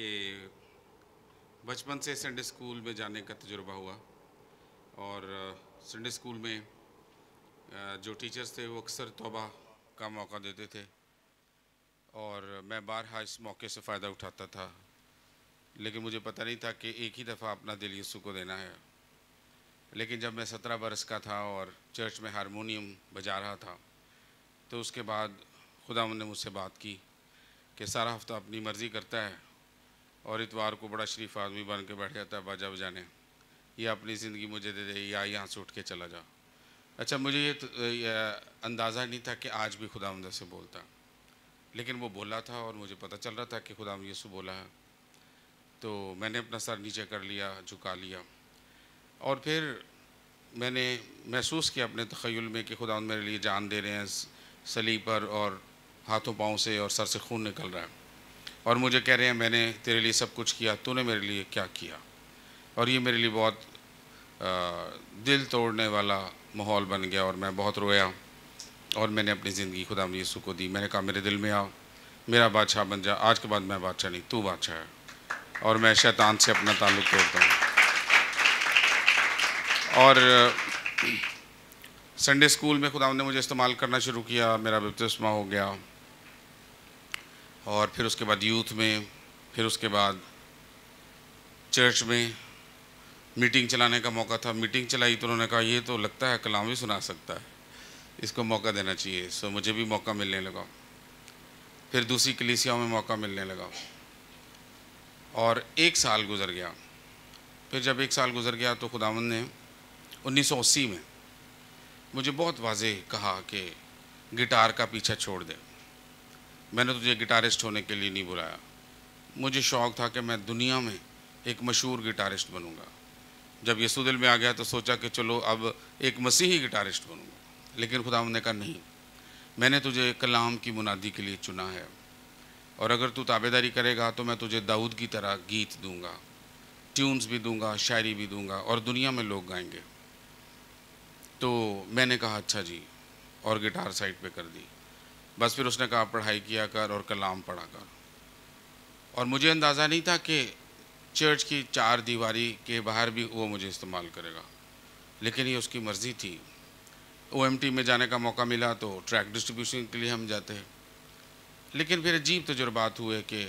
कि बचपन से संडे स्कूल में जाने का तजुर्बा हुआ और संडे स्कूल में जो टीचर्स थे वो अक्सर तोबा का मौका देते थे और मैं बारहा इस मौके से फ़ायदा उठाता था लेकिन मुझे पता नहीं था कि एक ही दफ़ा अपना दिल यीशु को देना है लेकिन जब मैं सत्रह बरस का था और चर्च में हारमोनियम बजा रहा था तो उसके बाद खुदा ने मुझसे बात की कि सारा हफ्ता अपनी मर्ज़ी करता है और इतवार को बड़ा शरीफ आदमी बन के बैठ जाता है बाजा बजाने ये अपनी ज़िंदगी मुझे दे दे या यहाँ से उठ के चला जाओ अच्छा मुझे ये, तो, ये अंदाज़ा नहीं था कि आज भी खुदा से बोलता लेकिन वो बोला था और मुझे पता चल रहा था कि खुदा यीशु बोला है तो मैंने अपना सर नीचे कर लिया झुका लिया और फिर मैंने महसूस किया अपने तखयल में कि खुदा मेरे लिए जान दे रहे हैं सली पर और हाथों पाँव से और सर से खून निकल रहा है और मुझे कह रहे हैं मैंने तेरे लिए सब कुछ किया तूने मेरे लिए क्या किया और ये मेरे लिए बहुत आ, दिल तोड़ने वाला माहौल बन गया और मैं बहुत रोया और मैंने अपनी ज़िंदगी खुदा यीशु को दी मैंने कहा मेरे दिल में आ मेरा बादशाह बन जा आज के बाद मैं बादशाह नहीं तू बादशाह है और मैं शैतान से अपना ताल्लुक तोड़ता हूँ और संडे स्कूल में खुदा ने मुझे इस्तेमाल करना शुरू किया मेरा बपतिस्मा हो गया और फिर उसके बाद यूथ में फिर उसके बाद चर्च में मीटिंग चलाने का मौका था मीटिंग चलाई तो उन्होंने कहा ये तो लगता है कलाम भी सुना सकता है इसको मौका देना चाहिए सो मुझे भी मौका मिलने लगा फिर दूसरी कलीसियाओं में मौका मिलने लगा और एक साल गुज़र गया फिर जब एक साल गुज़र गया तो खुदावन ने 1980 में मुझे बहुत वाज कहा कि गिटार का पीछा छोड़ दें मैंने तुझे गिटारिस्ट होने के लिए नहीं बुलाया मुझे शौक़ था कि मैं दुनिया में एक मशहूर गिटारिस्ट बनूंगा जब यीशु दिल में आ गया तो सोचा कि चलो अब एक मसीही गिटारिस्ट बनूंगा लेकिन खुदा ने कहा नहीं मैंने तुझे कलाम की मुनादी के लिए चुना है और अगर तू ताबेदारी करेगा तो मैं तुझे दाऊद की तरह गीत दूंगा ट्यून्स भी दूंगा शायरी भी दूंगा और दुनिया में लोग गाएंगे तो मैंने कहा अच्छा जी और गिटार साइड पे कर दी बस फिर उसने कहा पढ़ाई किया कर और कलाम पढ़ा कर और मुझे अंदाज़ा नहीं था कि चर्च की चार दीवारी के बाहर भी वो मुझे इस्तेमाल करेगा लेकिन ये उसकी मर्ज़ी थी ओ में जाने का मौका मिला तो ट्रैक डिस्ट्रीब्यूशन के लिए हम जाते हैं लेकिन फिर अजीब तजुर्बात तो हुए कि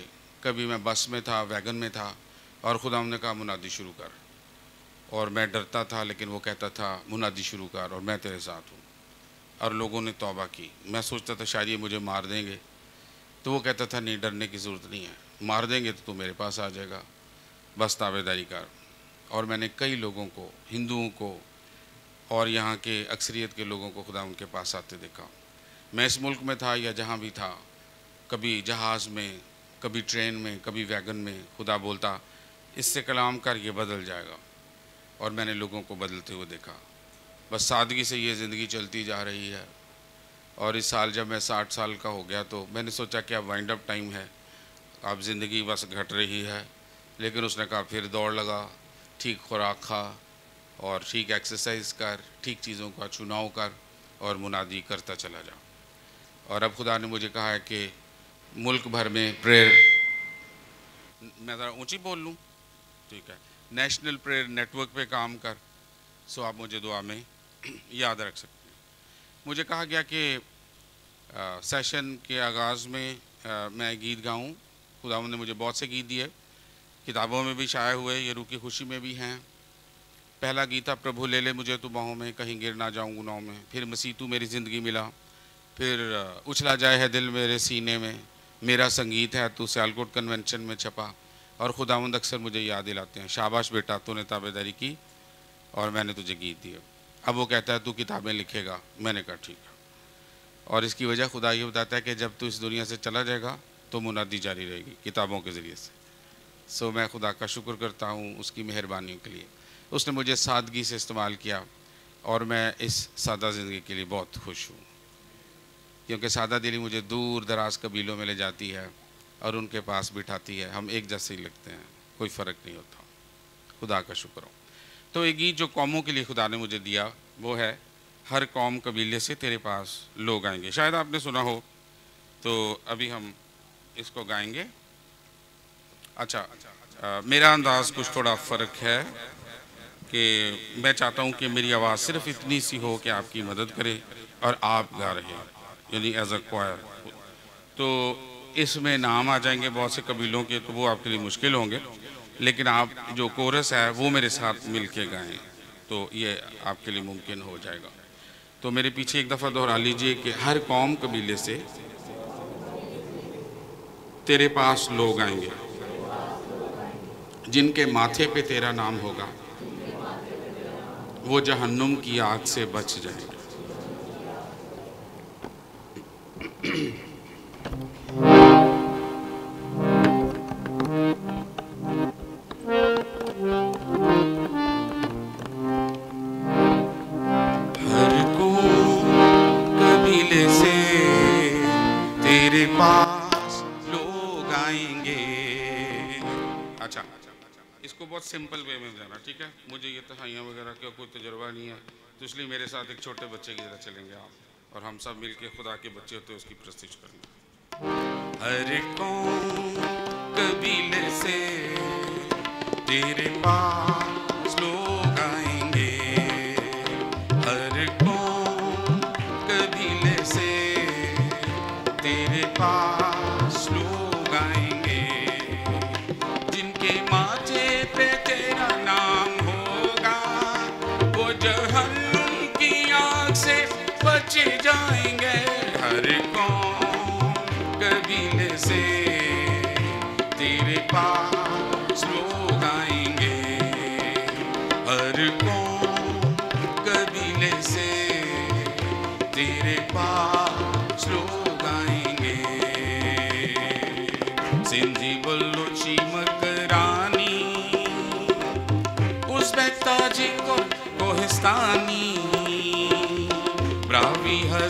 कभी मैं बस में था वैगन में था और खुदा ने कहा मुनादी शुरू कर और मैं डरता था लेकिन वो कहता था मुनादी शुरू कर और मैं तेरे साथ हूँ और लोगों ने तौबा की मैं सोचता था शायद ये मुझे मार देंगे तो वो कहता था नहीं डरने की ज़रूरत नहीं है मार देंगे तो तू मेरे पास आ जाएगा बस ताबेदारी कर और मैंने कई लोगों को हिंदुओं को और यहाँ के अक्सरियत के लोगों को खुदा उनके पास आते देखा मैं इस मुल्क में था या जहाँ भी था कभी जहाज़ में कभी ट्रेन में कभी वैगन में खुदा बोलता इससे कलाम कर ये बदल जाएगा और मैंने लोगों को बदलते हुए देखा बस सादगी से ये ज़िंदगी चलती जा रही है और इस साल जब मैं साठ साल का हो गया तो मैंने सोचा कि अब वाइंड अप टाइम है अब ज़िंदगी बस घट रही है लेकिन उसने कहा फिर दौड़ लगा ठीक खुराक खा और ठीक एक्सरसाइज कर ठीक चीज़ों का चुनाव कर और मुनादी करता चला जा और अब खुदा ने मुझे कहा है कि मुल्क भर में प्रेयर मैं ज़रा ऊँची बोल लूँ ठीक है नेशनल प्रेयर नेटवर्क पे काम कर सो आप मुझे दुआ में याद रख सकते हैं मुझे कहा गया कि आ, सेशन के आगाज़ में आ, मैं गीत गाऊं खुदा ने मुझे बहुत से गीत दिए किताबों में भी शाया हुए ये रूखी खुशी में भी हैं पहला गीत था प्रभु ले ले मुझे तू बाहों में कहीं गिर ना जाऊँ गुनाहों में फिर मसीह तू मेरी ज़िंदगी मिला फिर उछला जाए है दिल मेरे सीने में मेरा संगीत है तू सियालकोट कन्वेंशन में छपा और खुदावंद अक्सर मुझे याद दिलाते हैं शाबाश बेटा तूने ताबेदारी की और मैंने तुझे गीत दिया अब वो कहता है तू किताबें लिखेगा मैंने कहा ठीक है और इसकी वजह खुदा ये बताता है कि जब तू इस दुनिया से चला जाएगा तो मुनादी जारी रहेगी किताबों के ज़रिए से सो मैं खुदा का शुक्र करता हूँ उसकी मेहरबानियों के लिए उसने मुझे सादगी से इस्तेमाल किया और मैं इस सादा ज़िंदगी के लिए बहुत खुश हूँ क्योंकि सादा दिली मुझे दूर दराज कबीलों में ले जाती है और उनके पास बिठाती है हम एक जैसे ही लगते हैं कोई फ़र्क नहीं होता खुदा का शुक्र हूँ तो ये गीत जो कौमों के लिए खुदा ने मुझे दिया वो है हर कौम कबीले से तेरे पास लोग आएंगे शायद आपने सुना हो तो अभी हम इसको गाएंगे अच्छा, अच्छा, अच्छा आ, मेरा अंदाज कुछ थोड़ा फ़र्क है कि मैं चाहता हूँ कि मेरी आवाज़ सिर्फ इतनी सी हो कि आपकी मदद करे और आप गा रहे यानी एज अ क्वायर तो इसमें नाम आ जाएंगे बहुत से कबीलों के तो वो आपके लिए मुश्किल होंगे लेकिन आप जो कोरस है वो मेरे साथ मिल के गाएँ तो ये आपके लिए मुमकिन हो जाएगा तो मेरे पीछे एक दफ़ा दोहरा लीजिए कि हर कौम कबीले से तेरे पास लोग आएंगे जिनके माथे पे तेरा नाम होगा वो जहन्नुम की आग से बच जाएंगे का कोई तजर्बा नहीं है तो इसलिए मेरे साथ एक छोटे बच्चे की तरह चलेंगे आप और हम सब मिलके खुदा के बच्चे होते उसकी प्रस्तुत करेंगे हर कौन कबीले से तेरे पास लोग आएंगे हर कौन कबीले से तेरे पास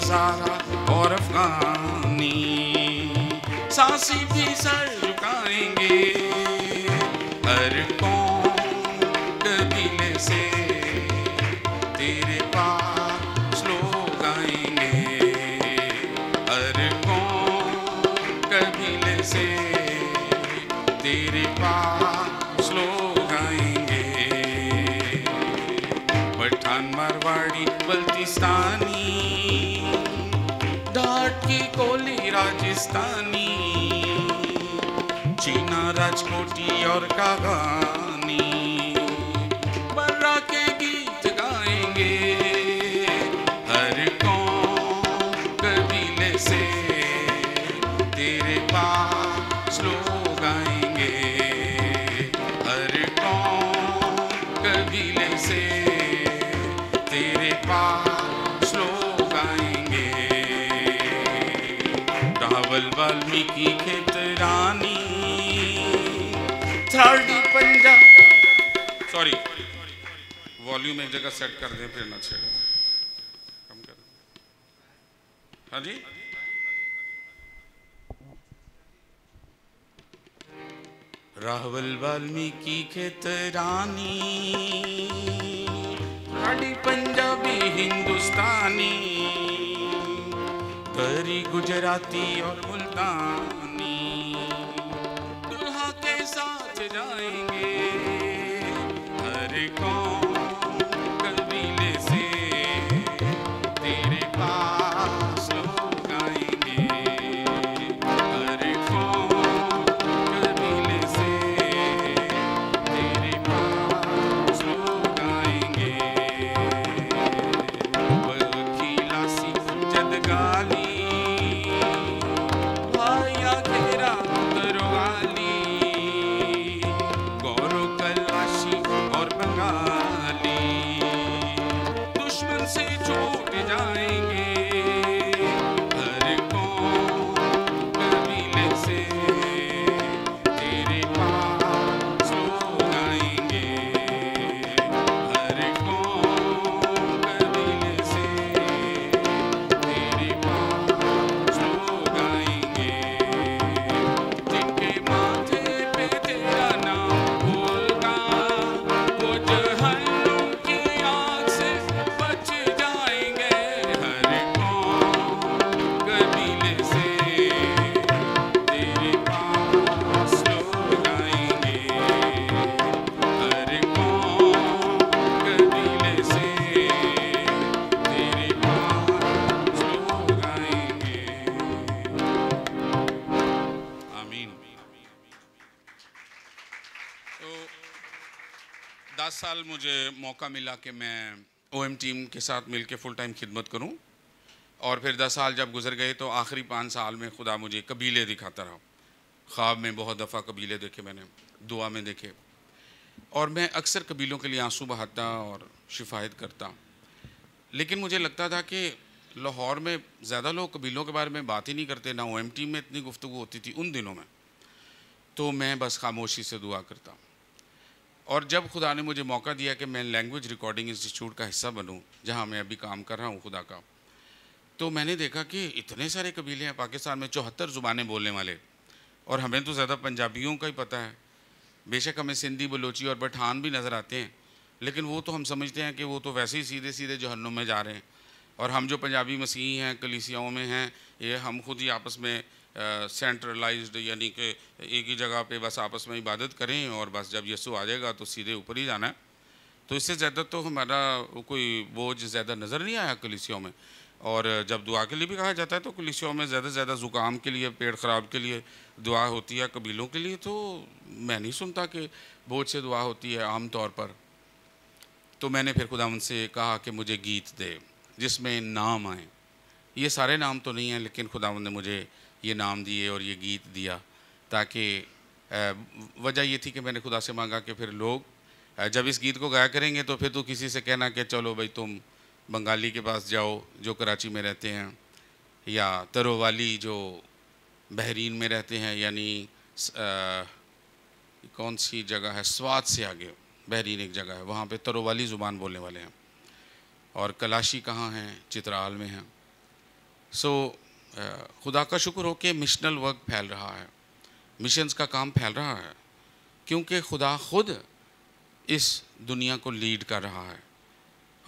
सारा और अफगानी सासी भी सर झुकाएंगे पाकिस्तानी चीना राजकोटी और कागा वॉल्यूम एक जगह सेट कर दें फिर ना छेड़ें कम कर हाँ जी राहुल वाल्मीकि खेत रानी साड़ी पंजाबी हिंदुस्तानी करी गुजराती और मुल्तान मिला कि मैं ओ टीम के साथ मिल के फुल टाइम खिदमत करूँ और फिर दस साल जब गुजर गए तो आखिरी पाँच साल में खुदा मुझे कबीले दिखाता रहा ख्वाब में बहुत दफ़ा कबीले देखे मैंने दुआ में देखे और मैं अक्सर कबीलों के लिए आंसू बहाता और शिफायत करता लेकिन मुझे लगता था कि लाहौर में ज़्यादा लोग कबीलों के बारे में बात ही नहीं करते ना ओ में इतनी गुफ्तु होती थी उन दिनों में तो मैं बस खामोशी से दुआ करता हूँ और जब खुदा ने मुझे मौका दिया कि मैं लैंग्वेज रिकॉर्डिंग इंस्टीट्यूट का हिस्सा बनूँ जहाँ मैं अभी काम कर रहा हूँ खुदा का तो मैंने देखा कि इतने सारे कबीले हैं पाकिस्तान में चौहत्तर ज़ुबानें बोलने वाले और हमें तो ज़्यादा पंजाबियों का ही पता है बेशक हमें सिंधी बलोची और पठान भी नज़र आते हैं लेकिन वो तो हम समझते हैं कि वो तो वैसे ही सीधे सीधे जहनों में जा रहे हैं और हम जो पंजाबी मसीह हैं कलीसियाओं में हैं ये हम खुद ही आपस में सेंट्रलाइज्ड यानी कि एक ही जगह पे बस आपस में इबादत करें और बस जब यसु आ जाएगा तो सीधे ऊपर ही जाना है तो इससे ज़्यादा तो हमारा कोई बोझ ज़्यादा नज़र नहीं आया कलिसियों में और जब दुआ के लिए भी कहा जाता है तो कलिसियों में ज़्यादा से ज़्यादा ज़ुकाम के लिए पेट ख़राब के लिए दुआ होती है कबीलों के लिए तो मैं नहीं सुनता कि बोझ से दुआ होती है आम तौर पर तो मैंने फिर खुदा उनसे कहा कि मुझे गीत दे जिसमें नाम आए ये सारे नाम तो नहीं हैं लेकिन खुदा ने मुझे ये नाम दिए और ये गीत दिया ताकि वजह ये थी कि मैंने खुदा से मांगा कि फिर लोग जब इस गीत को गाया करेंगे तो फिर तो किसी से कहना कि चलो भाई तुम बंगाली के पास जाओ जो कराची में रहते हैं या तरोवाली जो बहरीन में रहते हैं यानी कौन सी जगह है स्वाद से आगे बहरीन एक जगह है वहाँ पे तरोवाली ज़ुबान बोलने वाले हैं और कलाशी कहाँ हैं चित्राल में हैं सो so, खुदा का शुक्र हो कि मिशनल वर्क फैल रहा है मिशंस का काम फैल रहा है क्योंकि खुदा खुद इस दुनिया को लीड कर रहा है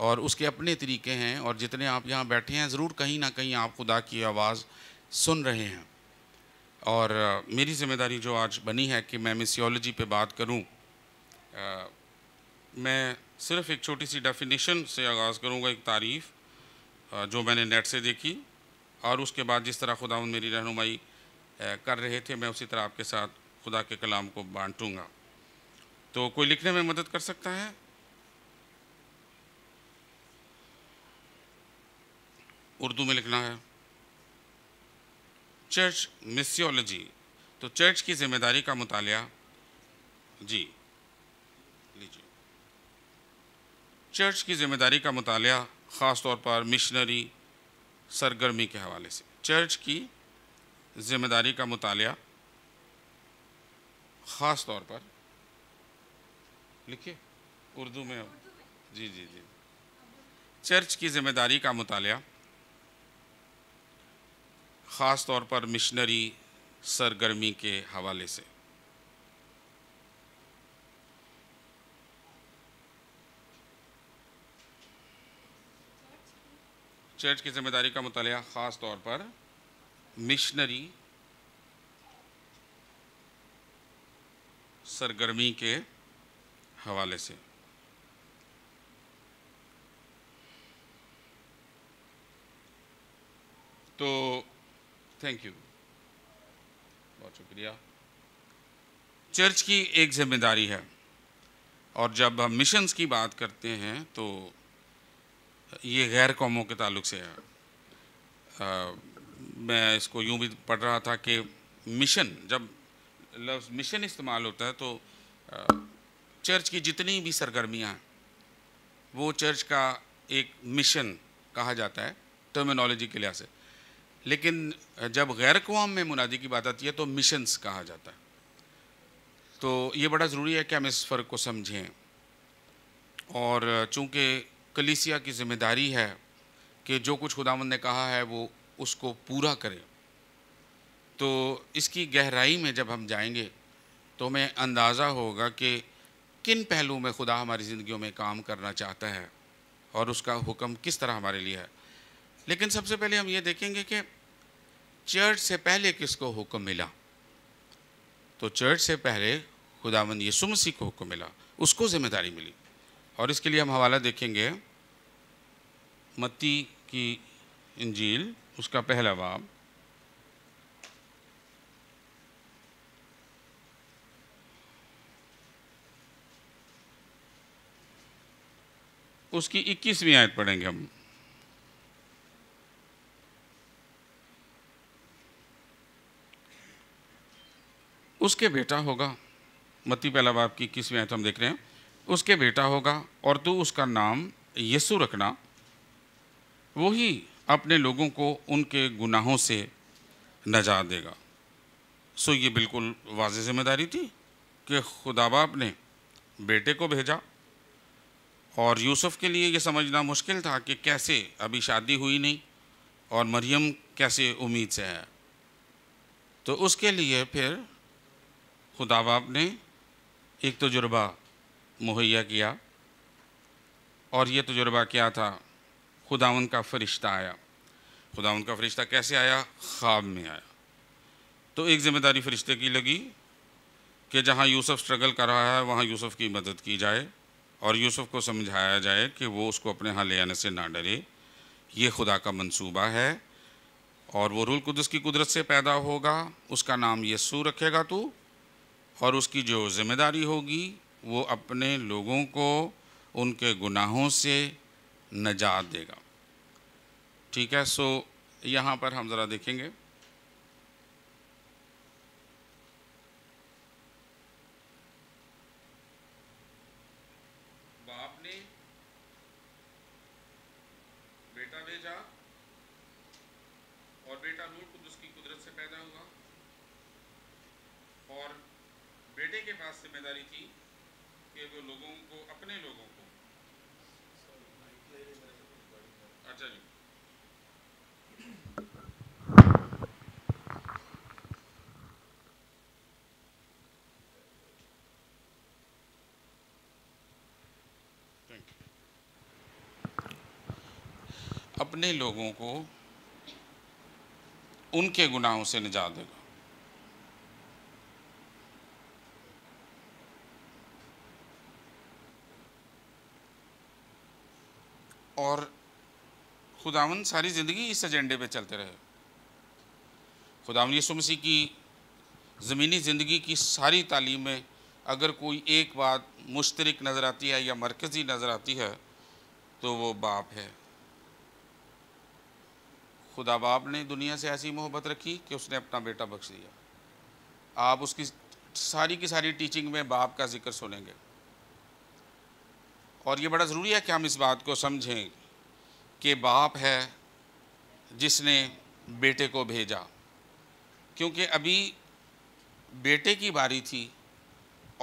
और उसके अपने तरीके हैं और जितने आप यहाँ बैठे हैं ज़रूर कहीं ना कहीं आप खुदा की आवाज़ सुन रहे हैं और मेरी जिम्मेदारी जो आज बनी है कि मैं मिसियोलॉजी पे बात करूं आ, मैं सिर्फ एक छोटी सी डेफिनेशन से आगाज़ करूंगा एक तारीफ़ जो मैंने नेट से देखी और उसके बाद जिस तरह खुदा मेरी रहनुमाई कर रहे थे मैं उसी तरह आपके साथ खुदा के कलाम को बांटूँगा तो कोई लिखने में मदद कर सकता है उर्दू में लिखना है चर्च मिसियोलॉजी तो चर्च की जिम्मेदारी का मुताल जी लीजिए चर्च की जिम्मेदारी का मुताल ख़ास तौर पर मिशनरी सरगर्मी के हवाले से चर्च की जिम्मेदारी का मुताल ख़ास तौर पर लिखिए उर्दू में जी जी जी चर्च की जिम्मेदारी का मुताल ख़ास तौर पर मिशनरी सरगर्मी के हवाले से चर्च की जिम्मेदारी का मतलब ख़ास तौर पर मिशनरी सरगर्मी के हवाले से तो थैंक यू बहुत शुक्रिया चर्च की एक जिम्मेदारी है और जब हम मिशंस की बात करते हैं तो ये गैर कौमों के ताल्लुक से है आ, मैं इसको यूँ भी पढ़ रहा था कि मिशन जब लफ्ज़ मिशन इस्तेमाल होता है तो आ, चर्च की जितनी भी सरगर्मियाँ वो चर्च का एक मिशन कहा जाता है टर्मिनोलॉजी के लिहाज से लेकिन जब गैर कौम में मुनादी की बात आती है तो मिशंस कहा जाता है तो ये बड़ा ज़रूरी है कि हम इस फ़र्क को समझें और चूँकि कलीसिया की जिम्मेदारी है कि जो कुछ खुदावंद ने कहा है वो उसको पूरा करें तो इसकी गहराई में जब हम जाएंगे तो हमें अंदाज़ा होगा कि किन पहलू में खुदा हमारी ज़िंदगी में काम करना चाहता है और उसका हुक्म किस तरह हमारे लिए है लेकिन सबसे पहले हम ये देखेंगे कि चर्च से पहले किसको हुक्म मिला तो चर्च से पहले खुदावंद यसु मसीह को हुक्म मिला उसको ज़िम्मेदारी मिली और इसके लिए हम हवाला देखेंगे मत्ती की इंजील उसका पहला बाब उसकी 21वीं आयत पढ़ेंगे हम उसके बेटा होगा मत्ती पहला बाप की इक्कीसवीं आयत हम देख रहे हैं उसके बेटा होगा और तू उसका नाम यसु रखना वो ही अपने लोगों को उनके गुनाहों से नजात देगा सो ये बिल्कुल वाज जिम्मेदारी थी कि खुदा बाप ने बेटे को भेजा और यूसुफ के लिए ये समझना मुश्किल था कि कैसे अभी शादी हुई नहीं और मरियम कैसे उम्मीद से है तो उसके लिए फिर खुदा बाप ने एक तजुर्बा तो मुहैया किया और ये तजुर्बा क्या था खुदावन का फ़रिश्ता आया खुदावन का फ़रिश्ता कैसे आया ख्वाब में आया तो एक ज़िम्मेदारी फ़रिश्ते की लगी कि जहाँ यूसुफ स्ट्रगल कर रहा है वहाँ यूसुफ की मदद की जाए और यूसुफ को समझाया जाए कि वो उसको अपने यहाँ ले आने से ना डरे ये खुदा का मंसूबा है और वो रूल कुदस की कुदरत से पैदा होगा उसका नाम यस्सू रखेगा तू और उसकी जो ज़िम्मेदारी होगी वो अपने लोगों को उनके गुनाहों से नजात देगा ठीक है सो यहाँ पर हम ज़रा देखेंगे अपने लोगों को उनके गुनाहों से निजात देगा और खुदावन सारी ज़िंदगी इस एजेंडे पे चलते रहे खुदावन यीशु मसीह की ज़मीनी ज़िंदगी की सारी तालीमें अगर कोई एक बात मुश्तरक नज़र आती है या मरकज़ी नज़र आती है तो वो बाप है खुदा बाप ने दुनिया से ऐसी मोहब्बत रखी कि उसने अपना बेटा बख्श दिया आप उसकी सारी की सारी टीचिंग में बाप का जिक्र सुनेंगे और ये बड़ा ज़रूरी है कि हम इस बात को समझें कि बाप है जिसने बेटे को भेजा क्योंकि अभी बेटे की बारी थी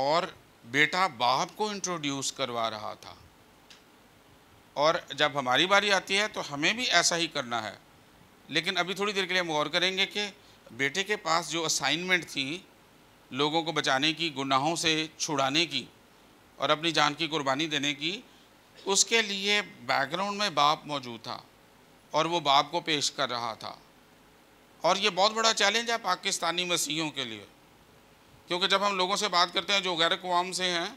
और बेटा बाप को इंट्रोड्यूस करवा रहा था और जब हमारी बारी आती है तो हमें भी ऐसा ही करना है लेकिन अभी थोड़ी देर के लिए हम गौर करेंगे कि बेटे के पास जो असाइनमेंट थी लोगों को बचाने की गुनाहों से छुड़ाने की और अपनी जान की कुर्बानी देने की उसके लिए बैकग्राउंड में बाप मौजूद था और वो बाप को पेश कर रहा था और ये बहुत बड़ा चैलेंज है पाकिस्तानी मसीहों के लिए क्योंकि जब हम लोगों से बात करते हैं जो गैर कवाम से हैं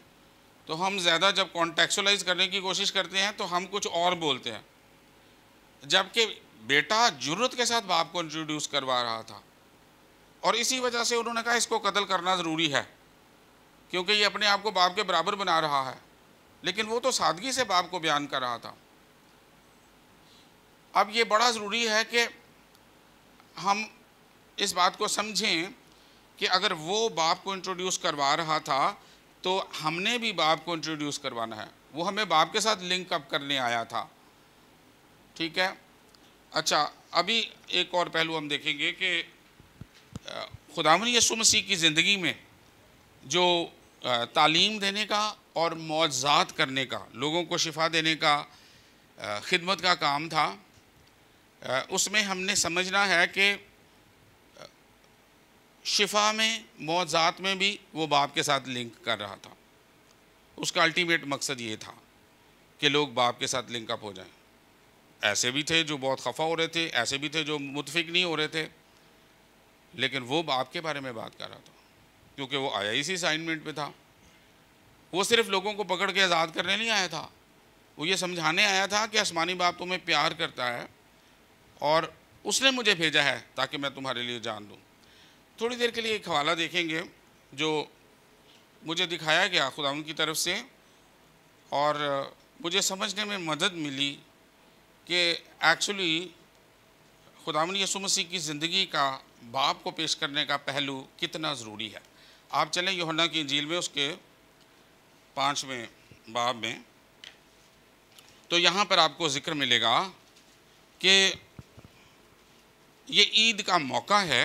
तो हम ज़्यादा जब कॉन्टेक्चुलाइज करने की कोशिश करते हैं तो हम कुछ और बोलते हैं जबकि बेटा जरूरत के साथ बाप को इंट्रोड्यूस करवा रहा था और इसी वजह से उन्होंने कहा इसको कत्ल करना ज़रूरी है क्योंकि ये अपने आप को बाप के बराबर बना रहा है लेकिन वो तो सादगी से बाप को बयान कर रहा था अब ये बड़ा ज़रूरी है कि हम इस बात को समझें कि अगर वो बाप को इंट्रोड्यूस करवा रहा था तो हमने भी बाप को इंट्रोड्यूस करवाना है वो हमें बाप के साथ लिंक अप करने आया था ठीक है अच्छा अभी एक और पहलू हम देखेंगे कि खुदावन यसु मसीह की ज़िंदगी में जो तालीम देने का और मुआजात करने का लोगों को शिफा देने का खिदमत का काम था उसमें हमने समझना है कि शिफा में मुआवजात में भी वो बाप के साथ लिंक कर रहा था उसका अल्टीमेट मकसद ये था कि लोग बाप के साथ लिंकअप हो जाएं ऐसे भी थे जो बहुत खफा हो रहे थे ऐसे भी थे जो मुतफिक नहीं हो रहे थे लेकिन वो बाप के बारे में बात कर रहा था क्योंकि वो आया इसी असाइनमेंट पे था वो सिर्फ लोगों को पकड़ के आज़ाद करने नहीं आया था वो ये समझाने आया था कि आसमानी बाप तुम्हें प्यार करता है और उसने मुझे भेजा है ताकि मैं तुम्हारे लिए जान दूँ थोड़ी देर के लिए एक हवाला देखेंगे जो मुझे दिखाया गया खुदा की तरफ से और मुझे समझने में मदद मिली कि एक्चुअली खुदावन यसु मसीह की ज़िंदगी का बाप को पेश करने का पहलू कितना ज़रूरी है आप चलें योना की झील में उसके पाँचवें बाब में तो यहाँ पर आपको ज़िक्र मिलेगा कि ये ईद का मौका है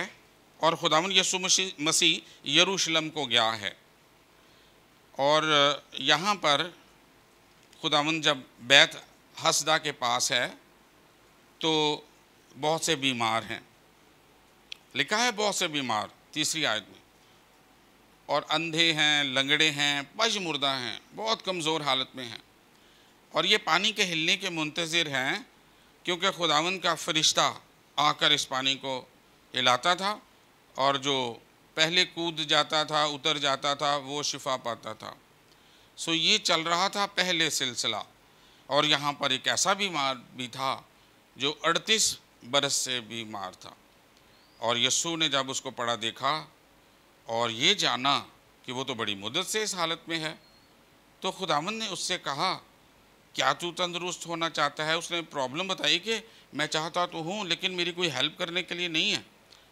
और खुदावन यसु मसीह यरूशलम को गया है और यहाँ पर खुदावन जब बैत हसदा के पास है तो बहुत से बीमार हैं लिखा है बहुत से बीमार तीसरी आयत में और अंधे हैं लंगड़े हैं पज मुर्दा हैं बहुत कमज़ोर हालत में हैं और ये पानी के हिलने के मुंतज़िर हैं क्योंकि खुदावन का फरिश्ता आकर इस पानी को हिलाता था और जो पहले कूद जाता था उतर जाता था वो शिफा पाता था सो ये चल रहा था पहले सिलसिला और यहाँ पर एक ऐसा बीमार भी था जो 38 बरस से बीमार था और यस्सु ने जब उसको पढ़ा देखा और ये जाना कि वो तो बड़ी मुदत से इस हालत में है तो खुदावन ने उससे कहा क्या तू तंदुरुस्त होना चाहता है उसने प्रॉब्लम बताई कि मैं चाहता तो हूँ लेकिन मेरी कोई हेल्प करने के लिए नहीं है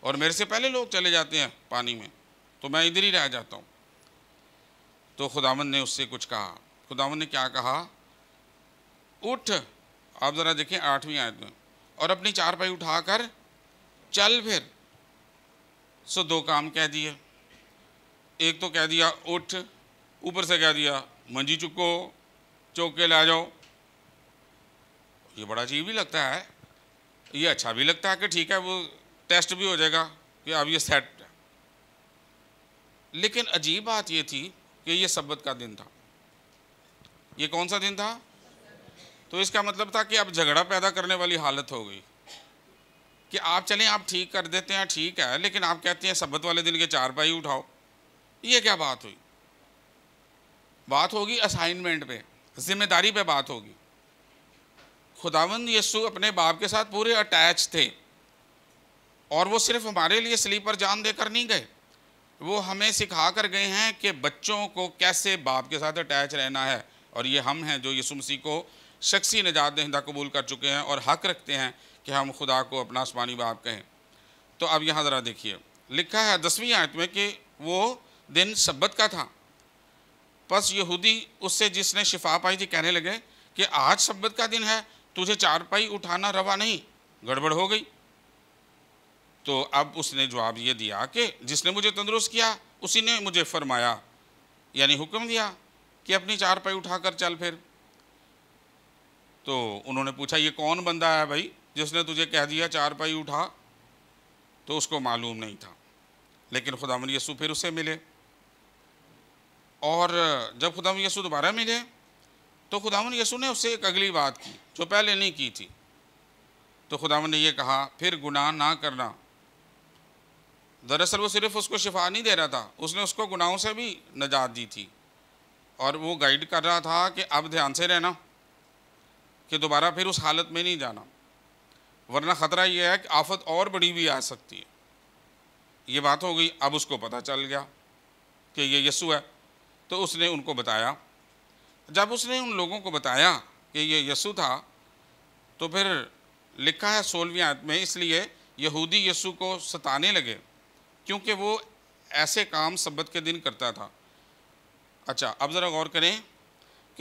और मेरे से पहले लोग चले जाते हैं पानी में तो मैं इधर ही रह जाता हूँ तो खुदावन ने उससे कुछ कहा खुदावन ने क्या कहा उठ आप ज़रा देखें आठवीं आयत में और अपनी चारपाई उठाकर चल फिर सो दो काम कह दिए एक तो कह दिया उठ ऊपर से कह दिया मंजी चुको चौक के ला जाओ ये बड़ा अजीब भी लगता है ये अच्छा भी लगता है कि ठीक है वो टेस्ट भी हो जाएगा कि अब ये सेट है लेकिन अजीब बात ये थी कि ये सब्बत का दिन था ये कौन सा दिन था तो इसका मतलब था कि अब झगड़ा पैदा करने वाली हालत हो गई कि आप चलें आप ठीक कर देते हैं ठीक है लेकिन आप कहते हैं सब्बत वाले दिन के चार पाई उठाओ ये क्या बात हुई बात होगी असाइनमेंट पे जिम्मेदारी पे बात होगी खुदावंद यस्सु अपने बाप के साथ पूरे अटैच थे और वो सिर्फ हमारे लिए स्लीपर जान देकर नहीं गए वो हमें सिखा कर गए हैं कि बच्चों को कैसे बाप के साथ अटैच रहना है और ये हम हैं जो यीशु मसीह को शख्सी निजात दहिंदा कबूल कर चुके हैं और हक रखते हैं कि हम खुदा को अपना आसमानी बाप कहें तो अब यहाँ ज़रा देखिए लिखा है दसवीं आयत में कि वो दिन सब्बत का था बस यहूदी उससे जिसने शिफा पाई थी कहने लगे कि आज सब्बत का दिन है तुझे चारपाई उठाना रवा नहीं गड़बड़ हो गई तो अब उसने जवाब ये दिया कि जिसने मुझे तंदुरुस्त किया उसी ने मुझे फरमाया यानी हुक्म दिया कि अपनी चारपाई उठाकर चल फिर तो उन्होंने पूछा ये कौन बंदा है भाई जिसने तुझे कह दिया चार पाई उठा तो उसको मालूम नहीं था लेकिन खुदा यसु फिर उसे मिले और जब खुदा यसु दोबारा मिले तो खुदा यसु ने उससे एक अगली बात की जो पहले नहीं की थी तो खुदा ने यह कहा फिर गुनाह ना करना दरअसल वो सिर्फ उसको शिफा नहीं दे रहा था उसने उसको गुनाहों से भी नजात दी थी और वो गाइड कर रहा था कि अब ध्यान से रहना कि दोबारा फिर उस हालत में नहीं जाना वरना ख़तरा यह है कि आफत और बड़ी भी आ सकती है ये बात हो गई अब उसको पता चल गया कि ये यसु है तो उसने उनको बताया जब उसने उन लोगों को बताया कि ये यसु था तो फिर लिखा है सोलहवीं आयत में इसलिए यहूदी यसु को सताने लगे क्योंकि वो ऐसे काम सब्बत के दिन करता था अच्छा अब ज़रा गौर करें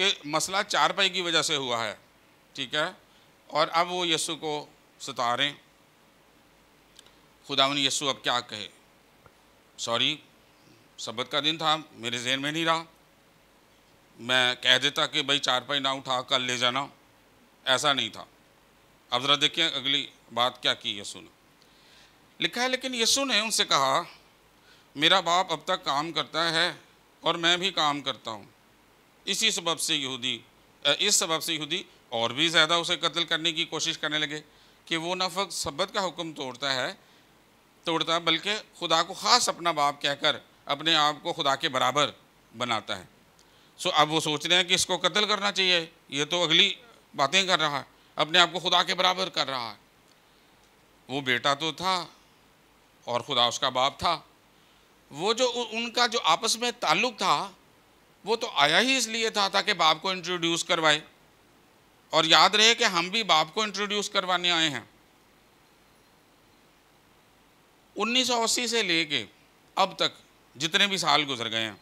कि मसला चारपाई की वजह से हुआ है ठीक है और अब वो यसु को सता रहे खुदावन यसु अब क्या कहे सॉरी सबक का दिन था मेरे जहन में नहीं रहा मैं कह देता कि भाई चारपाई ना उठा कल ले जाना ऐसा नहीं था अब ज़रा देखिए अगली बात क्या की यसु ने लिखा है लेकिन यसु ने उनसे कहा मेरा बाप अब तक काम करता है और मैं भी काम करता हूँ इसी सबब से यहूदी इस सबब से यहूदी और भी ज़्यादा उसे कत्ल करने की कोशिश करने लगे कि वो न फक सबत का हुक्म तोड़ता है तोड़ता बल्कि खुदा को ख़ास अपना बाप कहकर अपने आप को खुदा के बराबर बनाता है सो अब वो सोच रहे हैं कि इसको कत्ल करना चाहिए ये तो अगली बातें कर रहा है अपने आप को खुदा के बराबर कर रहा है वो बेटा तो था और खुदा उसका बाप था वो जो उनका जो आपस में ताल्लुक़ था वो तो आया ही इसलिए था ताकि बाप को इंट्रोड्यूस करवाए और याद रहे कि हम भी बाप को इंट्रोड्यूस करवाने आए हैं 1980 से लेके अब तक जितने भी साल गुजर गए हैं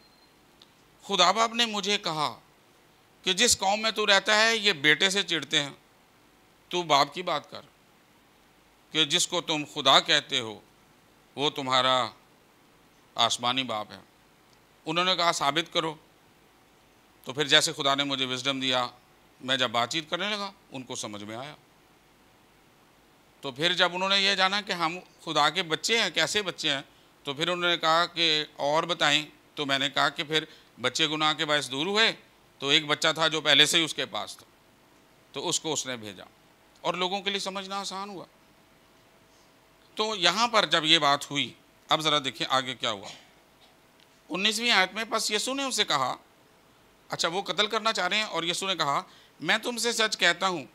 खुदा बाप ने मुझे कहा कि जिस कौम में तू रहता है ये बेटे से चिढ़ते हैं तू बाप की बात कर कि जिसको तुम खुदा कहते हो वो तुम्हारा आसमानी बाप है उन्होंने कहा साबित करो तो फिर जैसे खुदा ने मुझे विजडम दिया मैं जब बातचीत करने लगा उनको समझ में आया तो फिर जब उन्होंने ये जाना कि हम खुदा के बच्चे हैं कैसे बच्चे हैं तो फिर उन्होंने कहा कि और बताएं तो मैंने कहा कि फिर बच्चे गुनाह के बायस दूर हुए तो एक बच्चा था जो पहले से ही उसके पास था तो उसको उसने भेजा और लोगों के लिए समझना आसान हुआ तो यहाँ पर जब ये बात हुई अब ज़रा देखिए आगे क्या हुआ उन्नीसवीं आयत में बस यसु ने उसे कहा अच्छा वो कत्ल करना चाह रहे हैं और यसु ने कहा मैं तुमसे सच कहता हूँ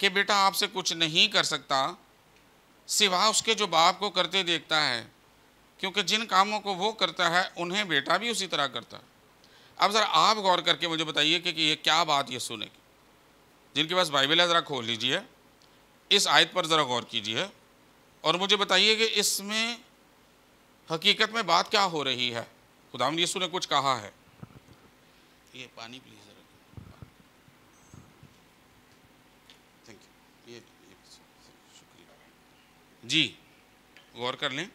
कि बेटा आपसे कुछ नहीं कर सकता सिवा उसके जो बाप को करते देखता है क्योंकि जिन कामों को वो करता है उन्हें बेटा भी उसी तरह करता है अब ज़रा आप गौर करके मुझे बताइए कि, कि ये क्या बात ये सुने की जिनके पास बाइबल है ज़रा खोल लीजिए इस आयत पर ज़रा गौर कीजिए और मुझे बताइए कि इसमें हकीकत में बात क्या हो रही है खुदाम यसु ने कुछ कहा है ये पानी प्लीज़ जी गौर कर लें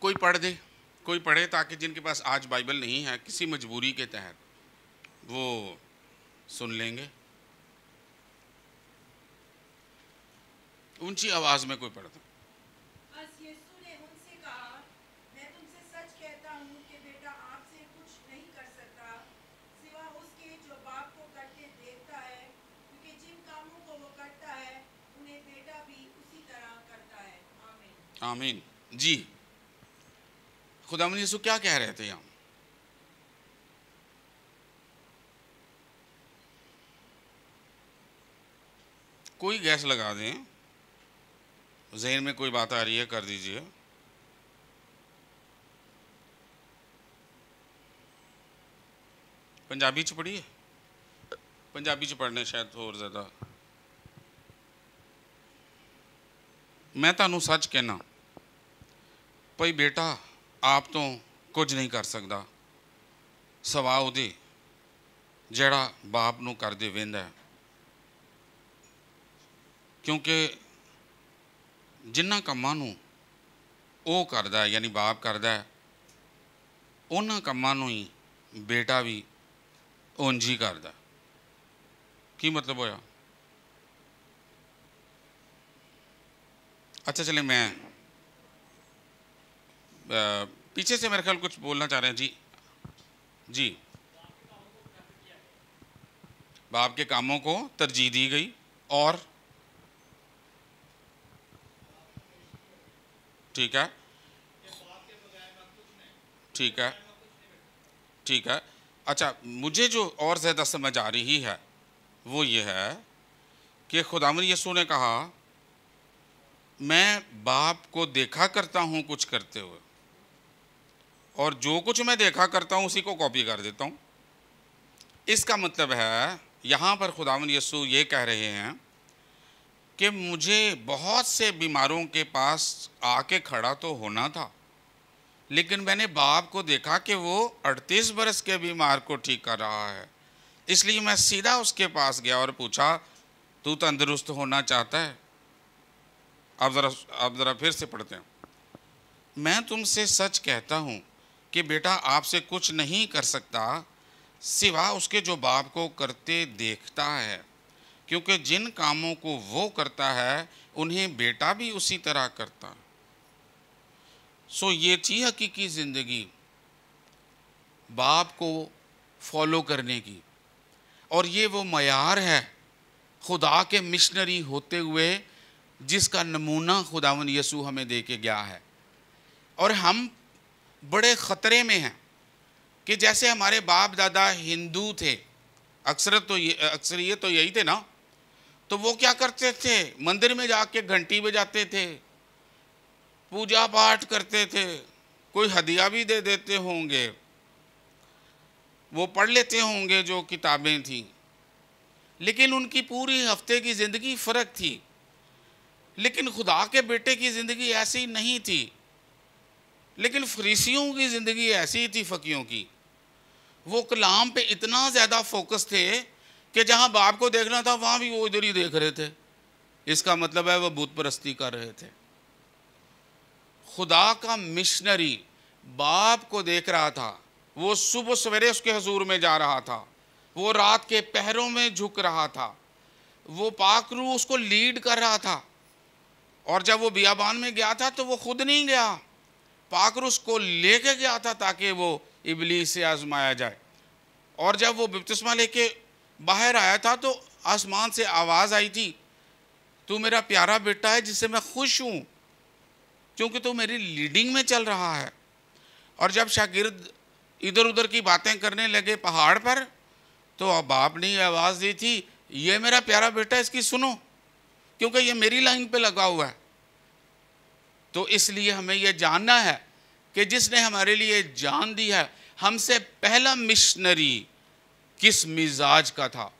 कोई पढ़ दे कोई पढ़े ताकि जिनके पास आज बाइबल नहीं है किसी मजबूरी के तहत वो सुन लेंगे ऊंची आवाज़ में कोई पढ़ दे आमीन जी खुदा यसु क्या कह रहे थे यहाँ कोई गैस लगा दें जहन में कोई बात आ रही है कर दीजिए पंजाबी च पढ़िए पंजाबी च पढ़ने शायद और ज़्यादा मैं ਤੁਹਾਨੂੰ सच कहना ਭਈ ਬੇਟਾ ਆਪ ਤੋਂ ਕੁਝ ਨਹੀਂ ਕਰ ਸਕਦਾ ਸਵਾ ਉਹਦੇ ਜਿਹੜਾ ਬਾਪ ਨੂੰ ਕਰਦੇ ਵਿੰਦਾ ਕਿਉਂਕਿ ਜਿੰਨਾ ਕੰਮਾਂ ਨੂੰ ਉਹ ਕਰਦਾ ਯਾਨੀ ਬਾਪ ਕਰਦਾ ਉਹਨਾਂ ਕੰਮਾਂ ਨੂੰ ਹੀ ਬੇਟਾ ਵੀ ਉਂਝੀ ਕਰਦਾ ਕੀ ਮਤਲਬ ਹੋਇਆ ਅੱਛਾ ਚਲੇ ਮੈਂ पीछे से मेरे ख्याल कुछ बोलना चाह रहे हैं जी जी बाप के कामों को तरजीह दी गई और ठीक है ठीक है ठीक है अच्छा मुझे जो और ज़्यादा समझ आ रही है वो ये है कि खुदामद यसू ने कहा मैं बाप को देखा करता हूँ कुछ करते हुए और जो कुछ मैं देखा करता हूँ उसी को कॉपी कर देता हूँ इसका मतलब है यहाँ पर खुदावन यसु ये कह रहे हैं कि मुझे बहुत से बीमारों के पास आके खड़ा तो होना था लेकिन मैंने बाप को देखा कि वो 38 बरस के बीमार को ठीक कर रहा है इसलिए मैं सीधा उसके पास गया और पूछा तू तंदुरुस्त होना चाहता है आप ज़रा अब ज़रा फिर से पढ़ते हैं मैं तुमसे सच कहता हूँ कि बेटा आपसे कुछ नहीं कर सकता सिवा उसके जो बाप को करते देखता है क्योंकि जिन कामों को वो करता है उन्हें बेटा भी उसी तरह करता सो ये थी हकीकी ज़िंदगी बाप को फॉलो करने की और ये वो मैार है खुदा के मिशनरी होते हुए जिसका नमूना खुदावन यसू हमें दे के गया है और हम बड़े ख़तरे में हैं कि जैसे हमारे बाप दादा हिंदू थे अक्सर तो ये अक्सर ये तो यही थे ना तो वो क्या करते थे मंदिर में जाके घंटी बजाते थे पूजा पाठ करते थे कोई हदिया भी दे देते होंगे वो पढ़ लेते होंगे जो किताबें थीं लेकिन उनकी पूरी हफ्ते की ज़िंदगी फ़र्क थी लेकिन खुदा के बेटे की ज़िंदगी ऐसी नहीं थी लेकिन फरीसियों की ज़िंदगी ऐसी थी फ़कीयों की वो कलाम पे इतना ज़्यादा फोकस थे कि जहाँ बाप को देखना था वहाँ भी वो इधर ही देख रहे थे इसका मतलब है वह बुत परस्ती कर रहे थे खुदा का मिशनरी बाप को देख रहा था वो सुबह सवेरे उसके हजूर में जा रहा था वो रात के पहरों में झुक रहा था वो पाकरू उसको लीड कर रहा था और जब वो बियाबान में गया था तो वो खुद नहीं गया पाकरुस को लेके गया था ताकि वो इबली से आजमाया जाए और जब वो बपतिस्मा लेके बाहर आया था तो आसमान से आवाज़ आई थी तू मेरा प्यारा बेटा है जिससे मैं खुश हूँ क्योंकि तू मेरी लीडिंग में चल रहा है और जब शागिर्द इधर उधर की बातें करने लगे पहाड़ पर तो अब बाप ने आवाज़ दी थी ये मेरा प्यारा बेटा इसकी सुनो क्योंकि ये मेरी लाइन पे लगा हुआ है तो इसलिए हमें यह जानना है कि जिसने हमारे लिए जान दी है हमसे पहला मिशनरी किस मिजाज का था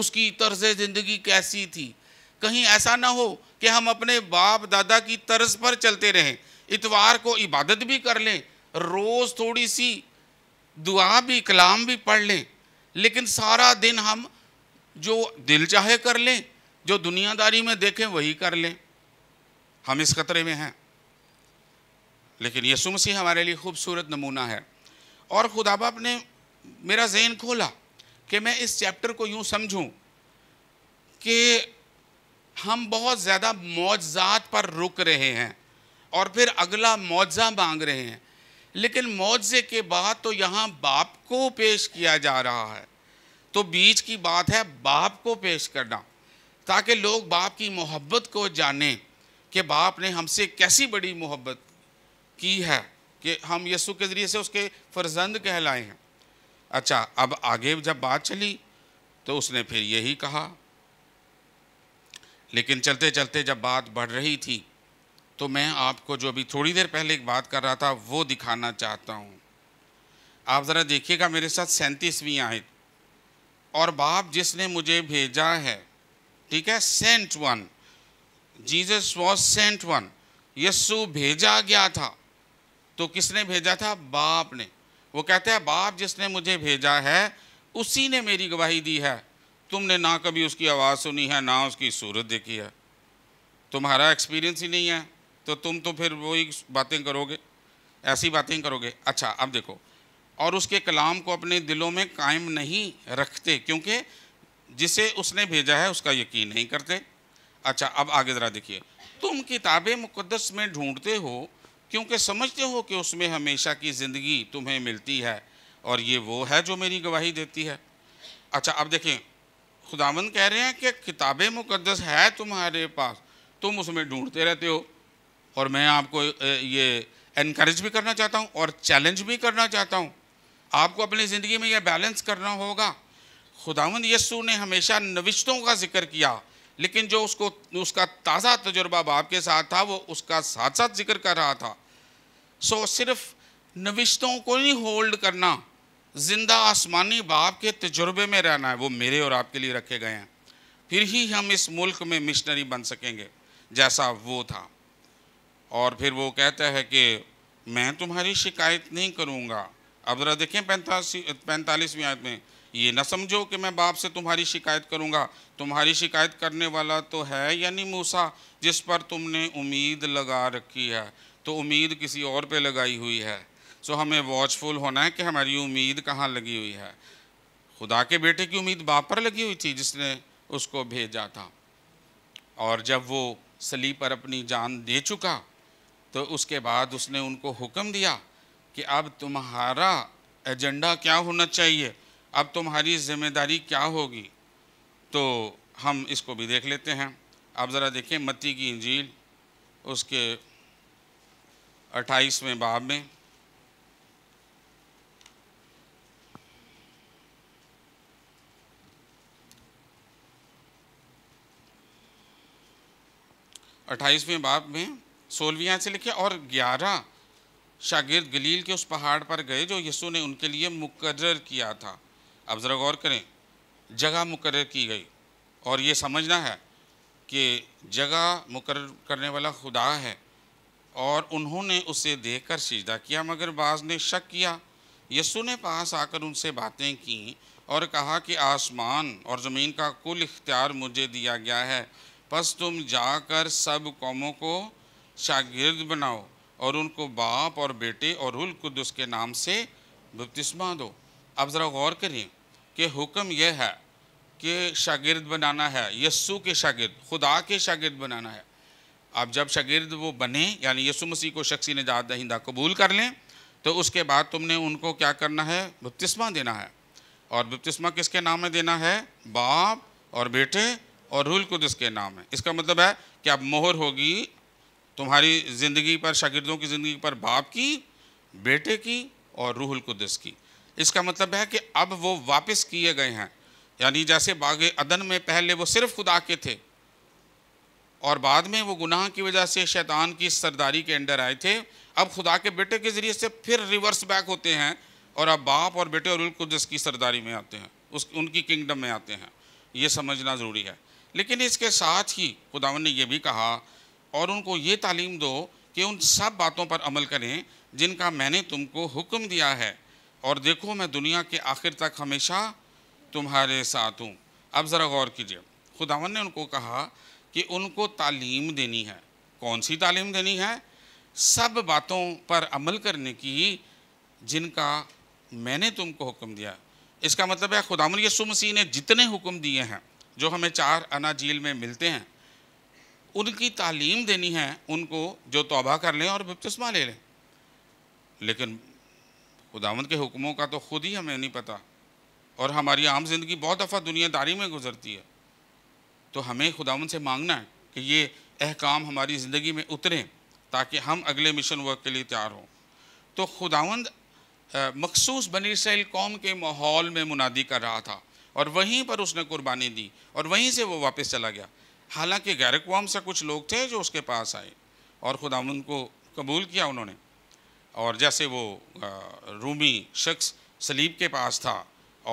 उसकी तर्ज ज़िंदगी कैसी थी कहीं ऐसा ना हो कि हम अपने बाप दादा की तर्ज पर चलते रहें इतवार को इबादत भी कर लें रोज़ थोड़ी सी दुआ भी कलाम भी पढ़ लें लेकिन सारा दिन हम जो दिल चाहे कर लें जो दुनियादारी में देखें वही कर लें हम इस खतरे में हैं लेकिन यसु मसीह हमारे लिए खूबसूरत नमूना है और खुदाबाप ने मेरा जहन खोला कि मैं इस चैप्टर को यूँ समझूँ कि हम बहुत ज़्यादा मुआजात पर रुक रहे हैं और फिर अगला मुआवजा मांग रहे हैं लेकिन मुआवजे के बाद तो यहाँ बाप को पेश किया जा रहा है तो बीच की बात है बाप को पेश करना ताकि लोग बाप की मोहब्बत को जानें कि बाप ने हमसे कैसी बड़ी मोहब्बत की है कि हम यसु के ज़रिए से उसके फर्जंद कहलाए हैं अच्छा अब आगे जब बात चली तो उसने फिर यही कहा लेकिन चलते चलते जब बात बढ़ रही थी तो मैं आपको जो अभी थोड़ी देर पहले एक बात कर रहा था वो दिखाना चाहता हूँ आप ज़रा देखिएगा मेरे साथ सैंतीसवीं आए और बाप जिसने मुझे भेजा है ठीक है sent one Jesus was sent one यस्सु भेजा गया था तो किसने भेजा था बाप ने वो कहते हैं बाप जिसने मुझे भेजा है उसी ने मेरी गवाही दी है तुमने ना कभी उसकी आवाज़ सुनी है ना उसकी सूरत देखी है तुम्हारा एक्सपीरियंस ही नहीं है तो तुम तो फिर वही बातें करोगे ऐसी बातें करोगे अच्छा अब देखो और उसके कलाम को अपने दिलों में कायम नहीं रखते क्योंकि जिसे उसने भेजा है उसका यकीन नहीं करते अच्छा अब आगे ज़रा देखिए तुम किताबें मुकदस में ढूंढते हो क्योंकि समझते हो कि उसमें हमेशा की ज़िंदगी तुम्हें मिलती है और ये वो है जो मेरी गवाही देती है अच्छा अब देखें खुदावन कह रहे हैं कि किताब मुकदस है तुम्हारे पास तुम उसमें ढूंढते रहते हो और मैं आपको ये इनक्रेज भी करना चाहता हूँ और चैलेंज भी करना चाहता हूँ आपको अपनी ज़िंदगी में यह बैलेंस करना होगा खुदावंद यस्सू ने हमेशा नविश्तों का जिक्र किया लेकिन जो उसको उसका ताज़ा तजुर्बा बाप के साथ था वो उसका साथ साथ जिक्र कर रहा था सो सिर्फ नविश्तों को ही होल्ड करना ज़िंदा आसमानी बाप के तजुर्बे में रहना है वो मेरे और आपके लिए रखे गए हैं फिर ही हम इस मुल्क में मिशनरी बन सकेंगे जैसा वो था और फिर वो कहता है कि मैं तुम्हारी शिकायत नहीं करूँगा अब ज़रा देखें पैंतालीस पैंतालीसवीं आयत में ये ना समझो कि मैं बाप से तुम्हारी शिकायत करूँगा तुम्हारी शिकायत करने वाला तो है यानी मूसा जिस पर तुमने उम्मीद लगा रखी है तो उम्मीद किसी और पे लगाई हुई है सो हमें वॉचफुल होना है कि हमारी उम्मीद कहाँ लगी हुई है खुदा के बेटे की उम्मीद बाप पर लगी हुई थी जिसने उसको भेजा था और जब वो सली पर अपनी जान दे चुका तो उसके बाद उसने उनको हुक्म दिया कि अब तुम्हारा एजेंडा क्या होना चाहिए अब तुम्हारी जिम्मेदारी क्या होगी तो हम इसको भी देख लेते हैं आप ज़रा देखें मत्ती की इंजील उसके अट्ठाईसवें बाब में अट्ठाईसवें बाब में सोलहवीं से लिखे और ग्यारह शागिर्द गलील के उस पहाड़ पर गए जो यीशु ने उनके लिए मुकर्र किया था अब ज़रा गौर करें जगह मुकर की गई और ये समझना है कि जगह मुकर करने वाला खुदा है और उन्होंने उसे देखकर सीजदा किया मगर बाज़ ने शक किया यसु ने पास आकर उनसे बातें की और कहा कि आसमान और ज़मीन का कुल इख्तियार मुझे दिया गया है बस तुम जाकर सब कौमों को शागिर्द बनाओ और उनको बाप और बेटे और रुल खुद उसके नाम से बपतिस्मा दो अब ज़रा गौर करें कि हुक्म यह है कि शागिर्द बनाना है यस्सु के शागिर्द खुदा के शागिर्द बनाना है आप जब शागिर्द वो बने यानी यसु मसीह को शख्सी निजात दहिंदा कबूल कर लें तो उसके बाद तुमने उनको क्या करना है बपतिस्मा देना है और बपतिस्मा किसके नाम में देना है बाप और बेटे और रूल कुदस के नाम है इसका मतलब है कि अब मोहर होगी तुम्हारी ज़िंदगी पर शागिर्दों की ज़िंदगी पर बाप की बेटे की और रूहुल कुदस की इसका मतलब है कि अब वो वापस किए गए हैं यानी जैसे बाग अदन में पहले वो सिर्फ खुदा के थे और बाद में वो गुनाह की वजह से शैतान की सरदारी के अंडर आए थे अब खुदा के बेटे के ज़रिए से फिर रिवर्स बैक होते हैं और अब बाप और बेटे और उलकुदस की सरदारी में आते हैं उस उनकी किंगडम में आते हैं ये समझना ज़रूरी है लेकिन इसके साथ ही खुदावन ने यह भी कहा और उनको ये तालीम दो कि उन सब बातों पर अमल करें जिनका मैंने तुमको हुक्म दिया है और देखो मैं दुनिया के आखिर तक हमेशा तुम्हारे साथ हूँ अब ज़रा गौर कीजिए खुदावन ने उनको कहा कि उनको तालीम देनी है कौन सी तालीम देनी है सब बातों पर अमल करने की जिनका मैंने तुमको हुक्म दिया इसका मतलब है खुदा यसु मसीह ने जितने हुक्म दिए हैं जो हमें चार अना झील में मिलते हैं उनकी तालीम देनी है उनको जो तोबा कर लें और बपतिस्मा ले लें लेकिन खुदावंद के हुक्मों का तो खुद ही हमें नहीं पता और हमारी आम जिंदगी बहुत दफ़ा दुनियादारी में गुजरती है तो हमें खुदावंद से मांगना है कि ये अहकाम हमारी ज़िंदगी में उतरें ताकि हम अगले मिशन वर्क के लिए तैयार हों तो खुदावंद मखसूस बनी कौम के माहौल में मुनादी कर रहा था और वहीं पर उसने कुर्बानी दी और वहीं से वो वापस चला गया हालांकि गैर कौम से कुछ लोग थे जो उसके पास आए और खुदावंद को कबूल किया उन्होंने और जैसे वो रूमी शख्स सलीब के पास था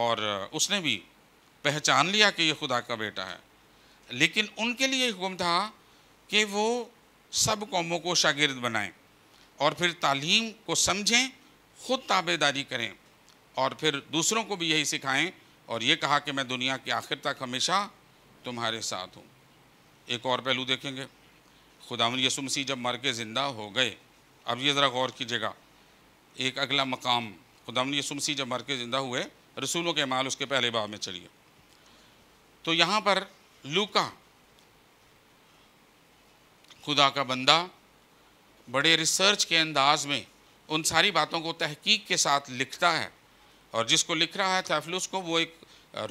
और उसने भी पहचान लिया कि ये खुदा का बेटा है लेकिन उनके लिए हुक्म था कि वो सब कौमों को शागिर्द बनाएं और फिर तालीम को समझें ख़ुद ताबेदारी करें और फिर दूसरों को भी यही सिखाएं और ये कहा कि मैं दुनिया के आखिर तक हमेशा तुम्हारे साथ हूँ एक और पहलू देखेंगे खुदा यसुमसी जब मर के ज़िंदा हो गए अब ये ज़रा गौर कीजिएगा एक अगला मकाम खुदाम यसुमसी जब मर के ज़िंदा हुए रसूलों के माल उसके पहले बाब में चलिए तो यहाँ पर लूका खुदा का बंदा बड़े रिसर्च के अंदाज में उन सारी बातों को तहकीक के साथ लिखता है और जिसको लिख रहा है थैफलूस को वो एक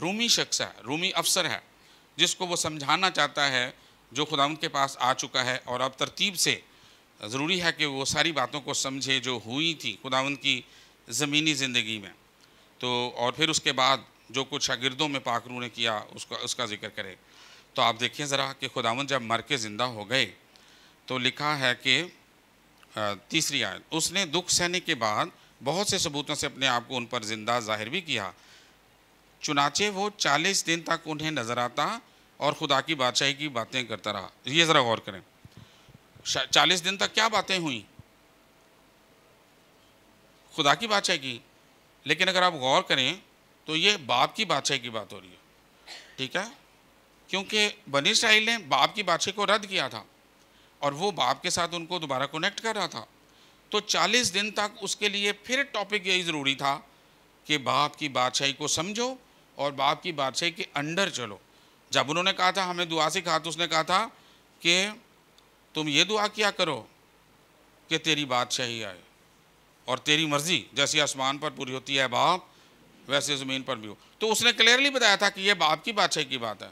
रूमी शख्स है रूमी अफसर है जिसको वो समझाना चाहता है जो खुदा उनके पास आ चुका है और अब तरतीब से ज़रूरी है कि वो सारी बातों को समझे जो हुई थी खुदावंद की ज़मीनी ज़िंदगी में तो और फिर उसके बाद जो कुछ शागिर्दों में पाकरू ने किया उसका उसका जिक्र करें तो आप देखिए ज़रा कि खुदावन जब मर के ज़िंदा हो गए तो लिखा है कि तीसरी आयत उसने दुख सहने के बाद बहुत से सबूतों से अपने आप को उन पर ज़िंदा जाहिर भी किया चुनाचे वो चालीस दिन तक उन्हें नज़र आता और खुदा की बादशाही की बातें करता रहा ये ज़रा गौर करें चालीस दिन तक क्या बातें हुई खुदा की बादशाह की लेकिन अगर आप गौर करें तो ये बाप की बादशाह की बात हो रही है ठीक है क्योंकि बनी साहिल ने बाप की बादशाह को रद्द किया था और वो बाप के साथ उनको दोबारा कनेक्ट कर रहा था तो 40 दिन तक उसके लिए फिर टॉपिक यही ज़रूरी था कि बाप की बादशाही को समझो और बाप की बादशाही के अंडर चलो जब उन्होंने कहा था हमें दुआ सिखा तो उसने कहा था कि तुम ये दुआ किया करो कि तेरी बादशाही आए और तेरी मर्ज़ी जैसी आसमान पर पूरी होती है बाप वैसे ज़मीन पर भी हो तो उसने क्लियरली बताया था कि ये बाप की बादशाही की बात है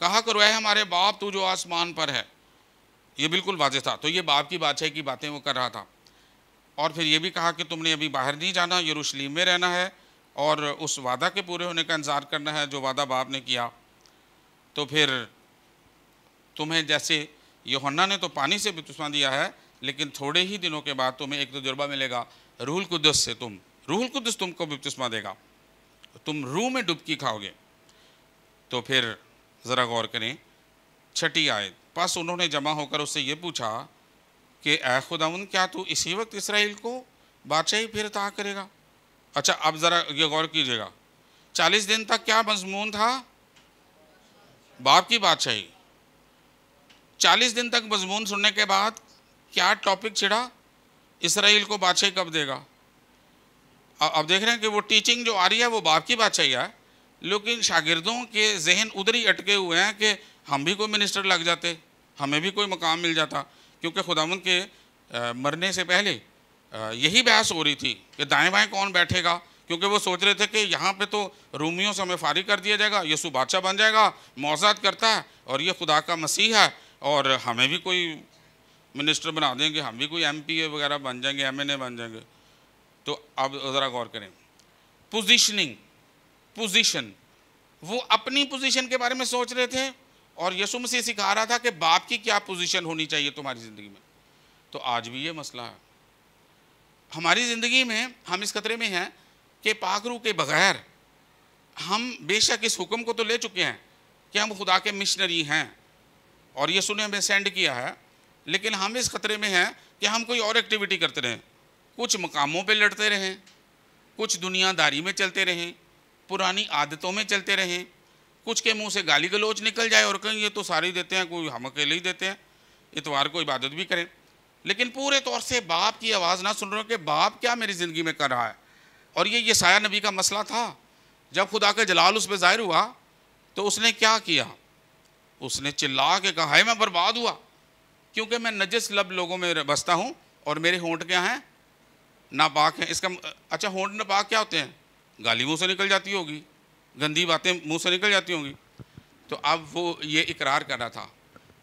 कहा करो है हमारे बाप तू जो आसमान पर है ये बिल्कुल वाजह था तो ये बाप की बादशाही की बातें वो कर रहा था और फिर ये भी कहा कि तुमने अभी बाहर नहीं जाना यरूशलेम में रहना है और उस वादा के पूरे होने का इंतज़ार करना है जो वादा बाप ने किया तो फिर तुम्हें जैसे योहन्ना ने तो पानी से बपतिस्मा दिया है लेकिन थोड़े ही दिनों के बाद तुम्हें एक तजुर्बा मिलेगा रूहुल कुदस से तुम रूहुल कुदस तुमको बपतिस्मा देगा तुम रूह में डुबकी खाओगे तो फिर ज़रा गौर करें छठी आए पास उन्होंने जमा होकर उससे ये पूछा कि ए खुदाउन क्या तू इसी वक्त इसराइल को बादशाही फिर तहा करेगा अच्छा अब ज़रा ये गौर कीजिएगा चालीस दिन तक क्या मजमून था बाप की बादशाही 40 दिन तक मजमून सुनने के बाद क्या टॉपिक छिड़ा इसराइल को बादशाह कब देगा अब देख रहे हैं कि वो टीचिंग जो आ रही है वो बाप की बादशाह है लेकिन शागिर्दों के जहन उधर ही अटके हुए हैं कि हम भी कोई मिनिस्टर लग जाते हमें भी कोई मकाम मिल जाता क्योंकि खुदावन के मरने से पहले यही बहस हो रही थी कि दाएँ बाएँ कौन बैठेगा क्योंकि वो सोच रहे थे कि यहाँ पे तो रूमियों से हमें फारिग कर दिया जाएगा यसु बादशाह बन जाएगा मौजाद करता है और ये खुदा का मसीह है और हमें भी कोई मिनिस्टर बना देंगे हम भी कोई एम वगैरह बन जाएंगे एम बन जाएंगे तो अब ज़रा गौर करें पोजीशनिंग पोजीशन वो अपनी पोजीशन के बारे में सोच रहे थे और यसु मसीह सिखा रहा था कि बाप की क्या पोजीशन होनी चाहिए तुम्हारी ज़िंदगी में तो आज भी ये मसला है हमारी ज़िंदगी में हम इस खतरे में हैं कि पाखरू के बगैर हम बेशक इस हुक्म को तो ले चुके हैं कि हम खुदा के मिशनरी हैं और ये सुने हमें सेंड किया है लेकिन हम इस खतरे में हैं कि हम कोई और एक्टिविटी करते रहें कुछ मकामों पे लड़ते रहें कुछ दुनियादारी में चलते रहें पुरानी आदतों में चलते रहें कुछ के मुंह से गाली गलोच निकल जाए और कहीं ये तो सारे ही देते हैं कोई हम अकेले ही देते हैं इतवार को इबादत भी करें लेकिन पूरे तौर से बाप की आवाज़ ना सुन रहे हो कि बाप क्या मेरी ज़िंदगी में कर रहा है और ये ये साया नबी का मसला था जब खुदा का जलाल उस पर ज़ाहिर हुआ तो उसने क्या किया उसने चिल्ला के कहा है मैं बर्बाद हुआ क्योंकि मैं नजस लब लोगों में बसता हूँ और मेरे होंठ क्या हैं नापाक हैं इसका अच्छा होंठ नापाक क्या होते हैं गाली मुँह से निकल जाती होगी गंदी बातें मुँह से निकल जाती होंगी तो अब वो ये इकरार कर रहा था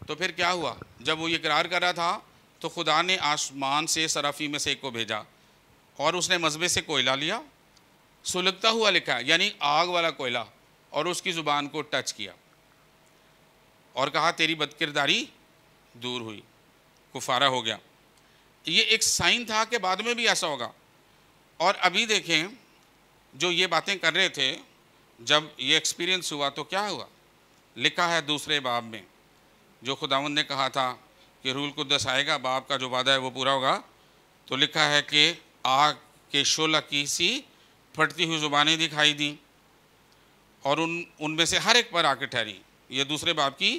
तो फिर क्या हुआ जब वो ये इकरार कर रहा था तो खुदा ने आसमान से सराफी में से एक को भेजा और उसने मजबे से कोयला लिया सुलगता हुआ लिखा यानी आग वाला कोयला और उसकी ज़ुबान को टच किया और कहा तेरी बदकिरदारी दूर हुई कुफारा हो गया ये एक साइन था कि बाद में भी ऐसा होगा और अभी देखें जो ये बातें कर रहे थे जब ये एक्सपीरियंस हुआ तो क्या हुआ लिखा है दूसरे बाब में जो खुदावंद ने कहा था कि रूल कुदस आएगा बाप का जो वादा है वो पूरा होगा तो लिखा है कि आग के शोला की सी फटती हुई ज़ुबानें दिखाई दी और उन उनमें से हर एक पर आके ठहरी ये दूसरे बाप की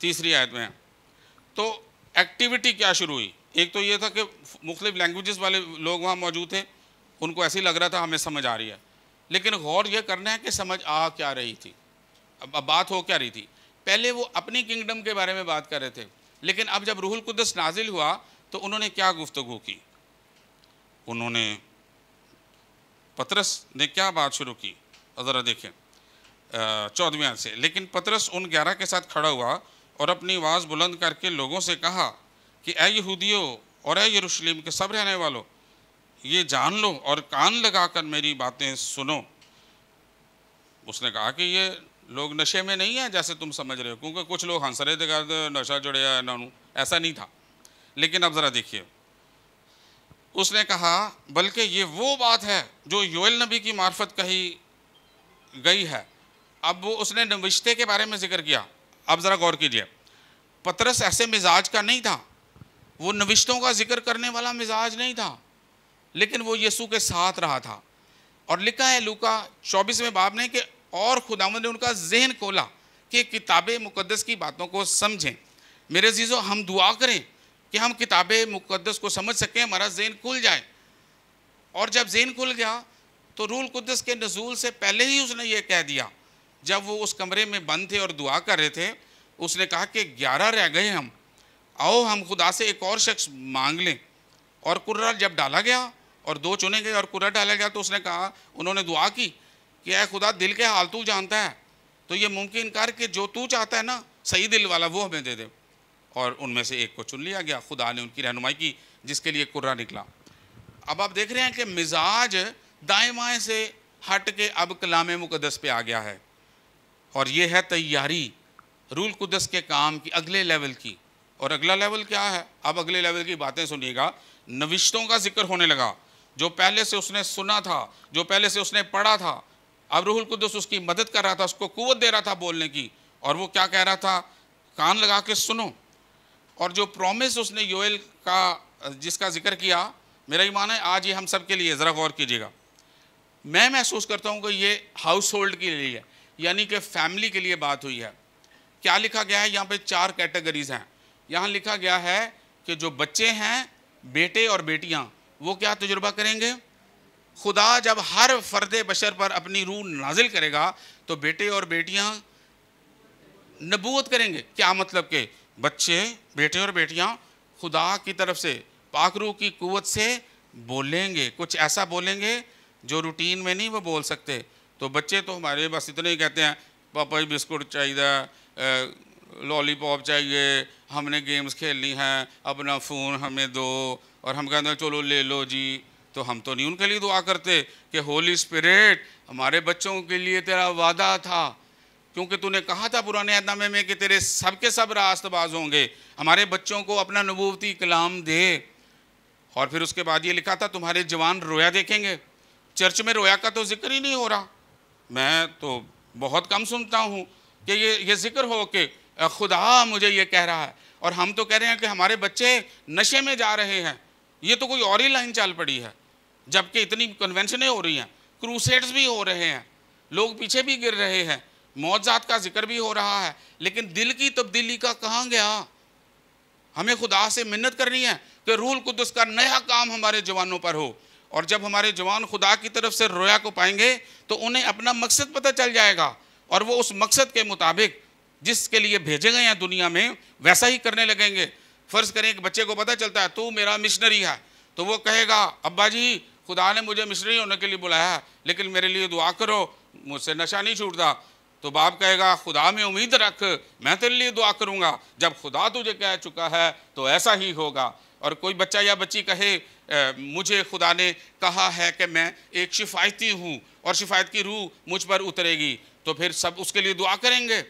तीसरी आयत में है तो एक्टिविटी क्या शुरू हुई एक तो ये था कि मुख्तलिफ लैंग्वेजेस वाले लोग वहाँ मौजूद थे उनको ऐसे ही लग रहा था हमें समझ आ रही है लेकिन गौर यह करना है कि समझ आ क्या रही थी अब, अब बात हो क्या रही थी पहले वो अपनी किंगडम के बारे में बात कर रहे थे लेकिन अब जब रूहुल कुदस नाजिल हुआ तो उन्होंने क्या गुफ्तगु की उन्होंने पतरस ने क्या बात शुरू की ज़रा देखें चौदहवें आयत से लेकिन पतरस उन ग्यारह के साथ खड़ा हुआ और अपनी आवाज़ बुलंद करके लोगों से कहा कि ए यहूदियों और ए यरूशलेम के सब रहने वालों ये जान लो और कान लगाकर मेरी बातें सुनो उसने कहा कि ये लोग नशे में नहीं हैं जैसे तुम समझ रहे हो क्योंकि कुछ लोग हंसरे दे नशा जुड़े इन्हों ऐसा नहीं था लेकिन अब ज़रा देखिए उसने कहा बल्कि ये वो बात है जो योएल नबी की मार्फत कही गई है अब वो उसने नविश्ते के बारे में जिक्र किया अब ज़रा गौर कीजिए पतरस ऐसे मिजाज का नहीं था वो नविश्तों का जिक्र करने वाला मिजाज नहीं था लेकिन वो यीशु के साथ रहा था और लिखा है लूका चौबीसवें बाब ने कि और खुदा ने उनका जहन खोला कि किताब मुक़दस की बातों को समझें मेरे जीजो हम दुआ करें कि हम किताब मुक़दस को समझ सकें हमारा जहन खुल जाए और जब जहन खुल गया तो रूल कुदस के नजूल से पहले ही उसने ये कह दिया जब वो उस कमरे में बंद थे और दुआ कर रहे थे उसने कहा कि ग्यारह रह गए हम आओ हम खुदा से एक और शख्स मांग लें और कुर्रा जब डाला गया और दो चुने गए और कुर्रा डाला गया तो उसने कहा उन्होंने दुआ की कि अः खुदा दिल के हाल तू जानता है तो ये मुमकिन कर कि जो तू चाहता है ना सही दिल वाला वो हमें दे दे और उनमें से एक को चुन लिया गया खुदा ने उनकी रहनुमाई की जिसके लिए कुर्रा निकला अब आप देख रहे हैं कि मिजाज दाएँ बाएँ से हट के अब कलाम मुकदस पे आ गया है और ये है तैयारी रूल कुदस के काम की अगले लेवल की और अगला लेवल क्या है अब अगले लेवल की बातें सुनिएगा नविश्तों का जिक्र होने लगा जो पहले से उसने सुना था जो पहले से उसने पढ़ा था अब रूहुल कुदस उसकी मदद कर रहा था उसको कुवत दे रहा था बोलने की और वो क्या कह रहा था कान लगा के सुनो और जो प्रॉमिस उसने योएल का जिसका जिक्र किया मेरा ईमान है आज ये हम सब के लिए ज़रा गौर कीजिएगा मैं महसूस करता हूँ कि ये हाउस होल्ड के लिए है यानी कि फैमिली के लिए बात हुई है क्या लिखा गया है यहाँ पे चार कैटेगरीज हैं यहाँ लिखा गया है कि जो बच्चे हैं बेटे और बेटियाँ वो क्या तजुर्बा करेंगे खुदा जब हर फर्द बशर पर अपनी रूह नाजिल करेगा तो बेटे और बेटियाँ नबूत करेंगे क्या मतलब के बच्चे बेटे और बेटियाँ खुदा की तरफ से पाखरू की कुत से बोलेंगे कुछ ऐसा बोलेंगे जो रूटीन में नहीं वो बोल सकते तो बच्चे तो हमारे बस इतने ही कहते हैं पापा जी बिस्कुट चाहिए लॉलीपॉप चाहिए हमने गेम्स खेलनी हैं अपना फ़ोन हमें दो और हम कहते हैं चलो ले लो जी तो हम तो नहीं उनके लिए दुआ करते कि होली स्पिरिट हमारे बच्चों के लिए तेरा वादा था क्योंकि तूने कहा था पुराने अहदनामे में कि तेरे सब के सब रास्तबाज होंगे हमारे बच्चों को अपना नबूवती कलाम दे और फिर उसके बाद ये लिखा था तुम्हारे जवान रोया देखेंगे चर्च में रोया का तो जिक्र ही नहीं हो रहा मैं तो बहुत कम सुनता हूँ कि ये ये जिक्र हो कि खुदा मुझे ये कह रहा है और हम तो कह रहे हैं कि हमारे बच्चे नशे में जा रहे हैं ये तो कोई और ही लाइन चल पड़ी है जबकि इतनी कन्वेंशनें हो रही हैं क्रूसेड्स भी हो रहे हैं लोग पीछे भी गिर रहे हैं मौजात का जिक्र भी हो रहा है लेकिन दिल की तब्दीली का कहाँ गया हमें खुदा से मिन्नत करनी है कि रूल कुदस का नया काम हमारे जवानों पर हो और जब हमारे जवान खुदा की तरफ से रोया को पाएंगे तो उन्हें अपना मकसद पता चल जाएगा और वो उस मकसद के मुताबिक जिसके लिए भेजे गए हैं दुनिया में वैसा ही करने लगेंगे फ़र्ज करें एक बच्चे को पता चलता है तू मेरा मिशनरी है तो वो कहेगा अब्बा जी खुदा ने मुझे मिशनरी होने के लिए बुलाया है लेकिन मेरे लिए दुआ करो मुझसे नशा नहीं छूटता तो बाप कहेगा खुदा में उम्मीद रख मैं तेरे लिए दुआ करूँगा जब खुदा तुझे कह चुका है तो ऐसा ही होगा और कोई बच्चा या बच्ची कहे आ, मुझे खुदा ने कहा है कि मैं एक शिफायती हूँ और शिफायत की रूह मुझ पर उतरेगी तो फिर सब उसके लिए दुआ करेंगे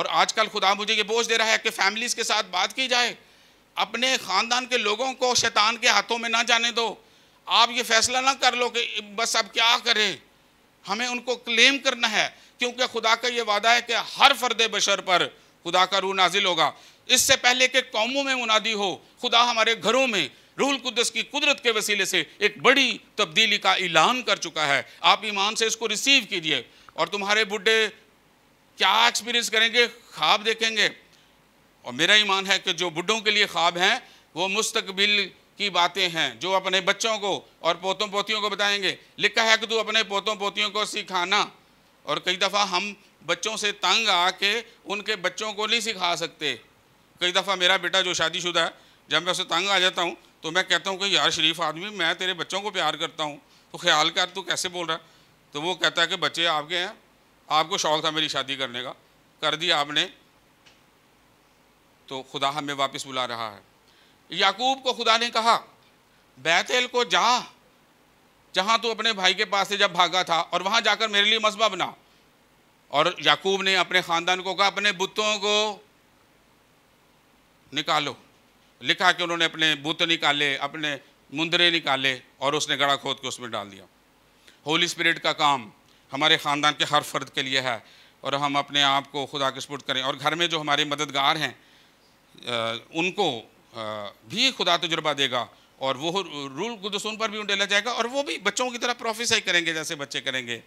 और आजकल खुदा मुझे ये बोझ दे रहा है कि फैमिलीज़ के साथ बात की जाए अपने ख़ानदान के लोगों को शैतान के हाथों में ना जाने दो आप ये फैसला ना कर लो कि बस अब क्या करें हमें उनको क्लेम करना है क्योंकि खुदा का ये वादा है कि हर फर्द बशर पर खुदा का रू नाजिल होगा इससे पहले के कौमों में मुनादी हो खुदा हमारे घरों में रूल कुदस की कुदरत के वसीले से एक बड़ी तब्दीली का ऐलान कर चुका है आप ईमान से इसको रिसीव कीजिए और तुम्हारे बुढ़े क्या एक्सपीरियंस करेंगे ख्वाब देखेंगे और मेरा ईमान है कि जो बुढ़ों के लिए ख्वाब हैं वो मुस्तबिल की बातें हैं जो अपने बच्चों को और पोतों पोतियों को बताएंगे लिखा है कि तू अपने पोतों पोतियों को सिखाना और कई दफ़ा हम बच्चों से तंग आके उनके बच्चों को नहीं सिखा सकते कई दफ़ा मेरा बेटा जो शादीशुदा है जब मैं उसे तंग आ जाता हूँ तो मैं कहता हूँ कि यार शरीफ आदमी मैं तेरे बच्चों को प्यार करता हूँ तो ख्याल कर तू कैसे बोल रहा है तो वो कहता है कि बच्चे आपके हैं आपको शौक़ था मेरी शादी करने का कर दिया आपने तो खुदा हमें वापस बुला रहा है याकूब को खुदा ने कहा बैतल को जा जहाँ तू अपने भाई के पास से जब भागा था और वहाँ जाकर मेरे लिए मसबा बना और याकूब ने अपने ख़ानदान को कहा अपने बुतों को निकालो लिखा कि उन्होंने अपने बूत निकाले अपने मुंदरे निकाले और उसने गड़ा खोद के उसमें डाल दिया होली स्पिरिट का काम हमारे ख़ानदान के हर फर्द के लिए है और हम अपने आप को खुदा के सपुर्द करें और घर में जो हमारे मददगार हैं उनको भी खुदा तजुर्बा देगा और वो रूल गुदसून पर भी उंडेला जाएगा और वो भी बच्चों की तरह प्रोफेसाई करेंगे जैसे बच्चे करेंगे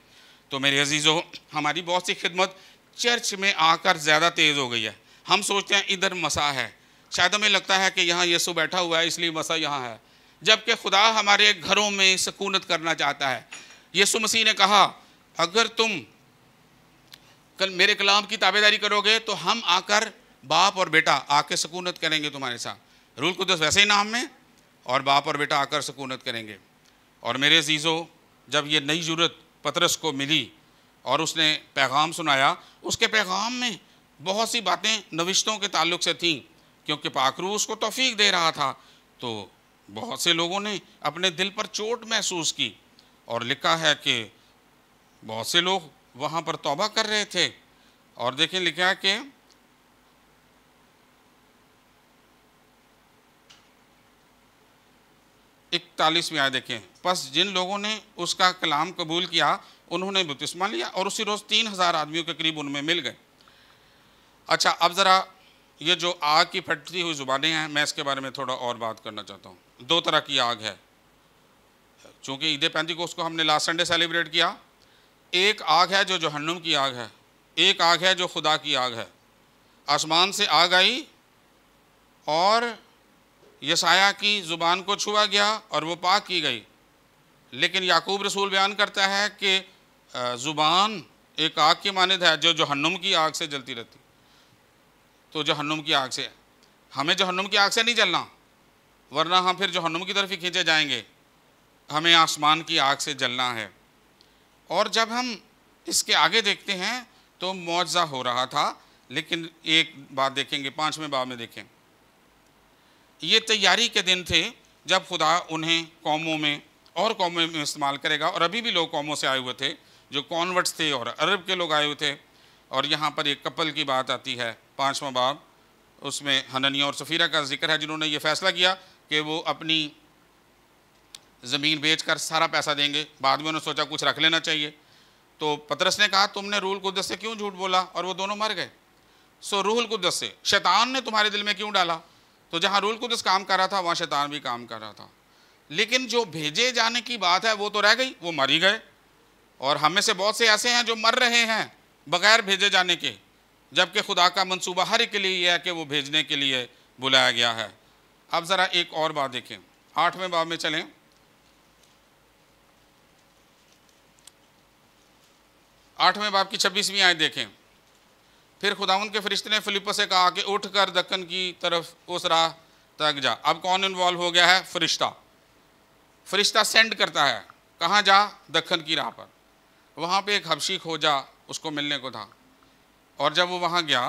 तो मेरे अजीज़ों हमारी बहुत सी खिदमत चर्च में आकर ज़्यादा तेज़ हो गई है हम सोचते हैं इधर मसा है शायद हमें लगता है कि यहाँ यसु बैठा हुआ है इसलिए मसा यहाँ है जबकि खुदा हमारे घरों में सकूनत करना चाहता है यसु मसीह ने कहा अगर तुम कल मेरे कलाम की ताबेदारी करोगे तो हम आकर बाप और बेटा आके सकूनत करेंगे तुम्हारे साथ रूल कुदस वैसे ही नाम में और बाप और बेटा आकर सकूनत करेंगे और मेरे जीज़ो जब ये नई जरूरत पतरस को मिली और उसने पैगाम सुनाया उसके पैगाम में बहुत सी बातें नविश्तों के ताल्लुक से थीं क्योंकि पाखरू उसको तोफीक दे रहा था तो बहुत से लोगों ने अपने दिल पर चोट महसूस की और लिखा है कि बहुत से लोग वहाँ पर तौबा कर रहे थे और देखें लिखा है कि इकतालीस में आए देखें बस जिन लोगों ने उसका कलाम कबूल किया उन्होंने बपतिस्मा लिया और उसी रोज़ तीन हज़ार आदमियों के करीब उनमें मिल गए अच्छा अब ज़रा ये जो आग की फटती हुई ज़ुबानें हैं मैं इसके बारे में थोड़ा और बात करना चाहता हूँ दो तरह की आग है चूँकि ईद पैंती को उसको हमने लास्ट संडे सेलिब्रेट किया एक आग है जो जहन्नुम की आग है एक आग है जो खुदा की आग है आसमान से आग आई और यसाया की ज़ुबान को छुआ गया और वो पाक की गई लेकिन याकूब रसूल बयान करता है कि ज़ुबान एक आग की मानद है जो जहन्नुम की आग से जलती रहती तो जहन्नुम की आग से हमें जहन्नुम की आग से नहीं जलना वरना हम फिर जहन्नुम की तरफ ही खींचे जाएंगे हमें आसमान की आग से जलना है और जब हम इसके आगे देखते हैं तो मुआवजा हो रहा था लेकिन एक बात देखेंगे पाँचवें बाब में देखें ये तैयारी के दिन थे जब खुदा उन्हें कौमों में और कौमों में इस्तेमाल करेगा और अभी भी लोग कौमों से आए हुए थे जो कॉन्वर्ट्स थे और अरब के लोग आए हुए थे और यहाँ पर एक कपल की बात आती है पाँचवा बाब उसमें हननिया और सफ़ीरा का जिक्र है जिन्होंने ये फ़ैसला किया कि वो अपनी ज़मीन बेच कर सारा पैसा देंगे बाद में उन्होंने सोचा कुछ रख लेना चाहिए तो पतरस ने कहा तुमने रूल कुदस से क्यों झूठ बोला और वो दोनों मर गए सो रूहुल कुदस से शैतान ने तुम्हारे दिल में क्यों डाला तो जहाँ रूहल कुदस काम कर रहा था वहाँ शैतान भी काम कर रहा था लेकिन जो भेजे जाने की बात है वो तो रह गई वो मर ही गए और हम में से बहुत से ऐसे हैं जो मर रहे हैं बगैर भेजे जाने के जबकि खुदा का मंसूबा हर के लिए यह है कि वो भेजने के लिए बुलाया गया है अब ज़रा एक और बात देखें आठवें बाब में चलें आठवें बाब की छब्बीसवीं आय देखें फिर खुदावंद के फरिश्ते ने फिलिप से कहा कि उठ कर दक्कन की तरफ उस राह तक जा अब कौन इन्वॉल्व हो गया है फरिश्ता फरिश्ता सेंड करता है कहाँ जा दक्कन की राह पर वहाँ पे एक हबशी खोजा उसको मिलने को था और जब वो वहाँ गया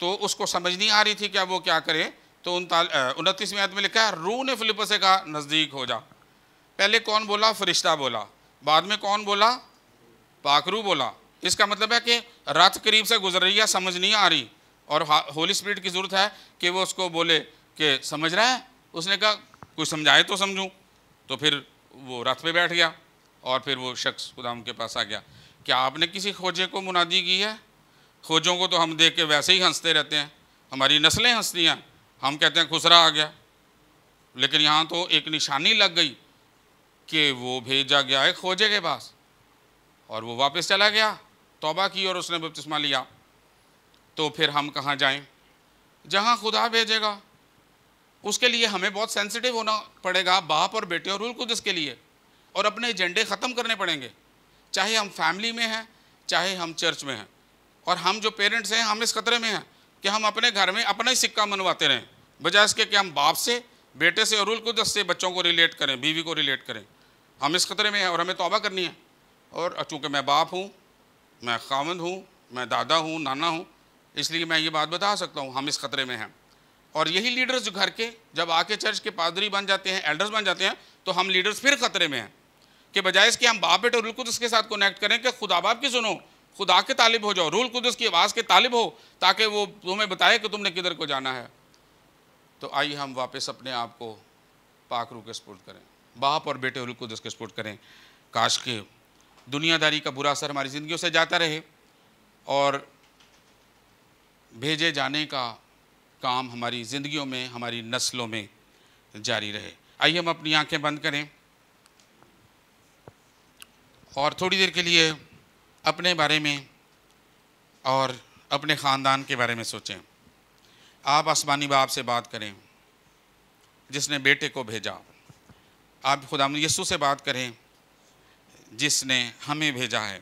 तो उसको समझ नहीं आ रही थी क्या वो क्या करे तो उनतीसवीं आयत में लिखा है रू ने फिलिप से कहा नज़दीक हो जा पहले कौन बोला फरिश्ता बोला बाद में कौन बोला पाखरू बोला इसका मतलब है कि रात करीब से गुजर रही है समझ नहीं आ रही और होली स्पिरिट की ज़रूरत है कि वो उसको बोले कि समझ रहा है उसने कहा कुछ समझाए तो समझूँ तो फिर वो रथ पे बैठ गया और फिर वो शख्स खुदाम के पास आ गया क्या आपने किसी खोजे को मुनादी की है खोजों को तो हम देख के वैसे ही हंसते रहते हैं हमारी नस्लें हंसती हैं हम कहते हैं खुसरा आ गया लेकिन यहाँ तो एक निशानी लग गई कि वो भेजा गया है खोजे के पास और वो वापस चला गया तोबा की और उसने बपतिस्मा लिया तो फिर हम कहाँ जाएं जहाँ खुदा भेजेगा उसके लिए हमें बहुत सेंसिटिव होना पड़ेगा बाप और बेटे और रुल इसके लिए और अपने एजेंडे ख़त्म करने पड़ेंगे चाहे हम फैमिली में हैं चाहे हम चर्च में हैं और हम जो पेरेंट्स हैं हम इस खतरे में हैं कि हम अपने घर में अपना ही सिक्का मनवाते रहें बजाय इसके कि हम बाप से बेटे से और कुदस से बच्चों को रिलेट करें बीवी को रिलेट करें हम इस खतरे में हैं और हमें तोबा करनी है और चूँकि मैं बाप हूँ मैं खामंद हूँ मैं दादा हूँ नाना हूँ इसलिए मैं ये बात बता सकता हूँ हम इस खतरे में हैं और यही लीडर्स जो घर के जब आके चर्च के पादरी बन जाते हैं एल्डर्स बन जाते हैं तो हम लीडर्स फिर खतरे में हैं कि बजाय इसके हम बाप बेटे रुल कुदस के साथ कनेक्ट करें कि खुदा बाप की सुनो खुदा के तालिब हो जाओ रूल कुदस की आवाज़ के तालिब हो ताकि वो तुम्हें बताए कि तुमने किधर को जाना है तो आइए हम वापस अपने आप को पाक रू के सपोर्ट करें बाप और बेटे कुदस के सपोर्ट करें काश के दुनियादारी का बुरा असर हमारी ज़िंदगी से जाता रहे और भेजे जाने का काम हमारी ज़िंदगियों में हमारी नस्लों में जारी रहे आइए हम अपनी आंखें बंद करें और थोड़ी देर के लिए अपने बारे में और अपने ख़ानदान के बारे में सोचें आप आसमानी बाप से बात करें जिसने बेटे को भेजा आप खुदा यस्सु से बात करें जिसने हमें भेजा है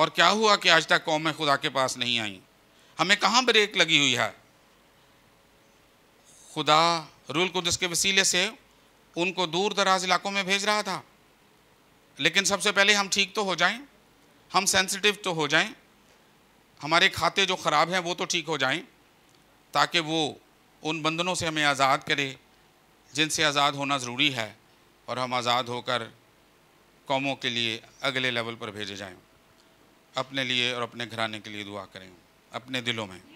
और क्या हुआ कि आज तक कौमें खुदा के पास नहीं आई हमें कहाँ ब्रेक लगी हुई है खुदा रूल कुदस के वसीले से उनको दूर दराज इलाकों में भेज रहा था लेकिन सबसे पहले हम ठीक तो हो जाएं हम सेंसिटिव तो हो जाएं हमारे खाते जो ख़राब हैं वो तो ठीक हो जाएं ताकि वो उन बंधनों से हमें आज़ाद करे जिनसे आज़ाद होना ज़रूरी है और हम आज़ाद होकर कौमों के लिए अगले लेवल पर भेजे जाएं अपने लिए और अपने घराने के लिए दुआ करें अपने दिलों में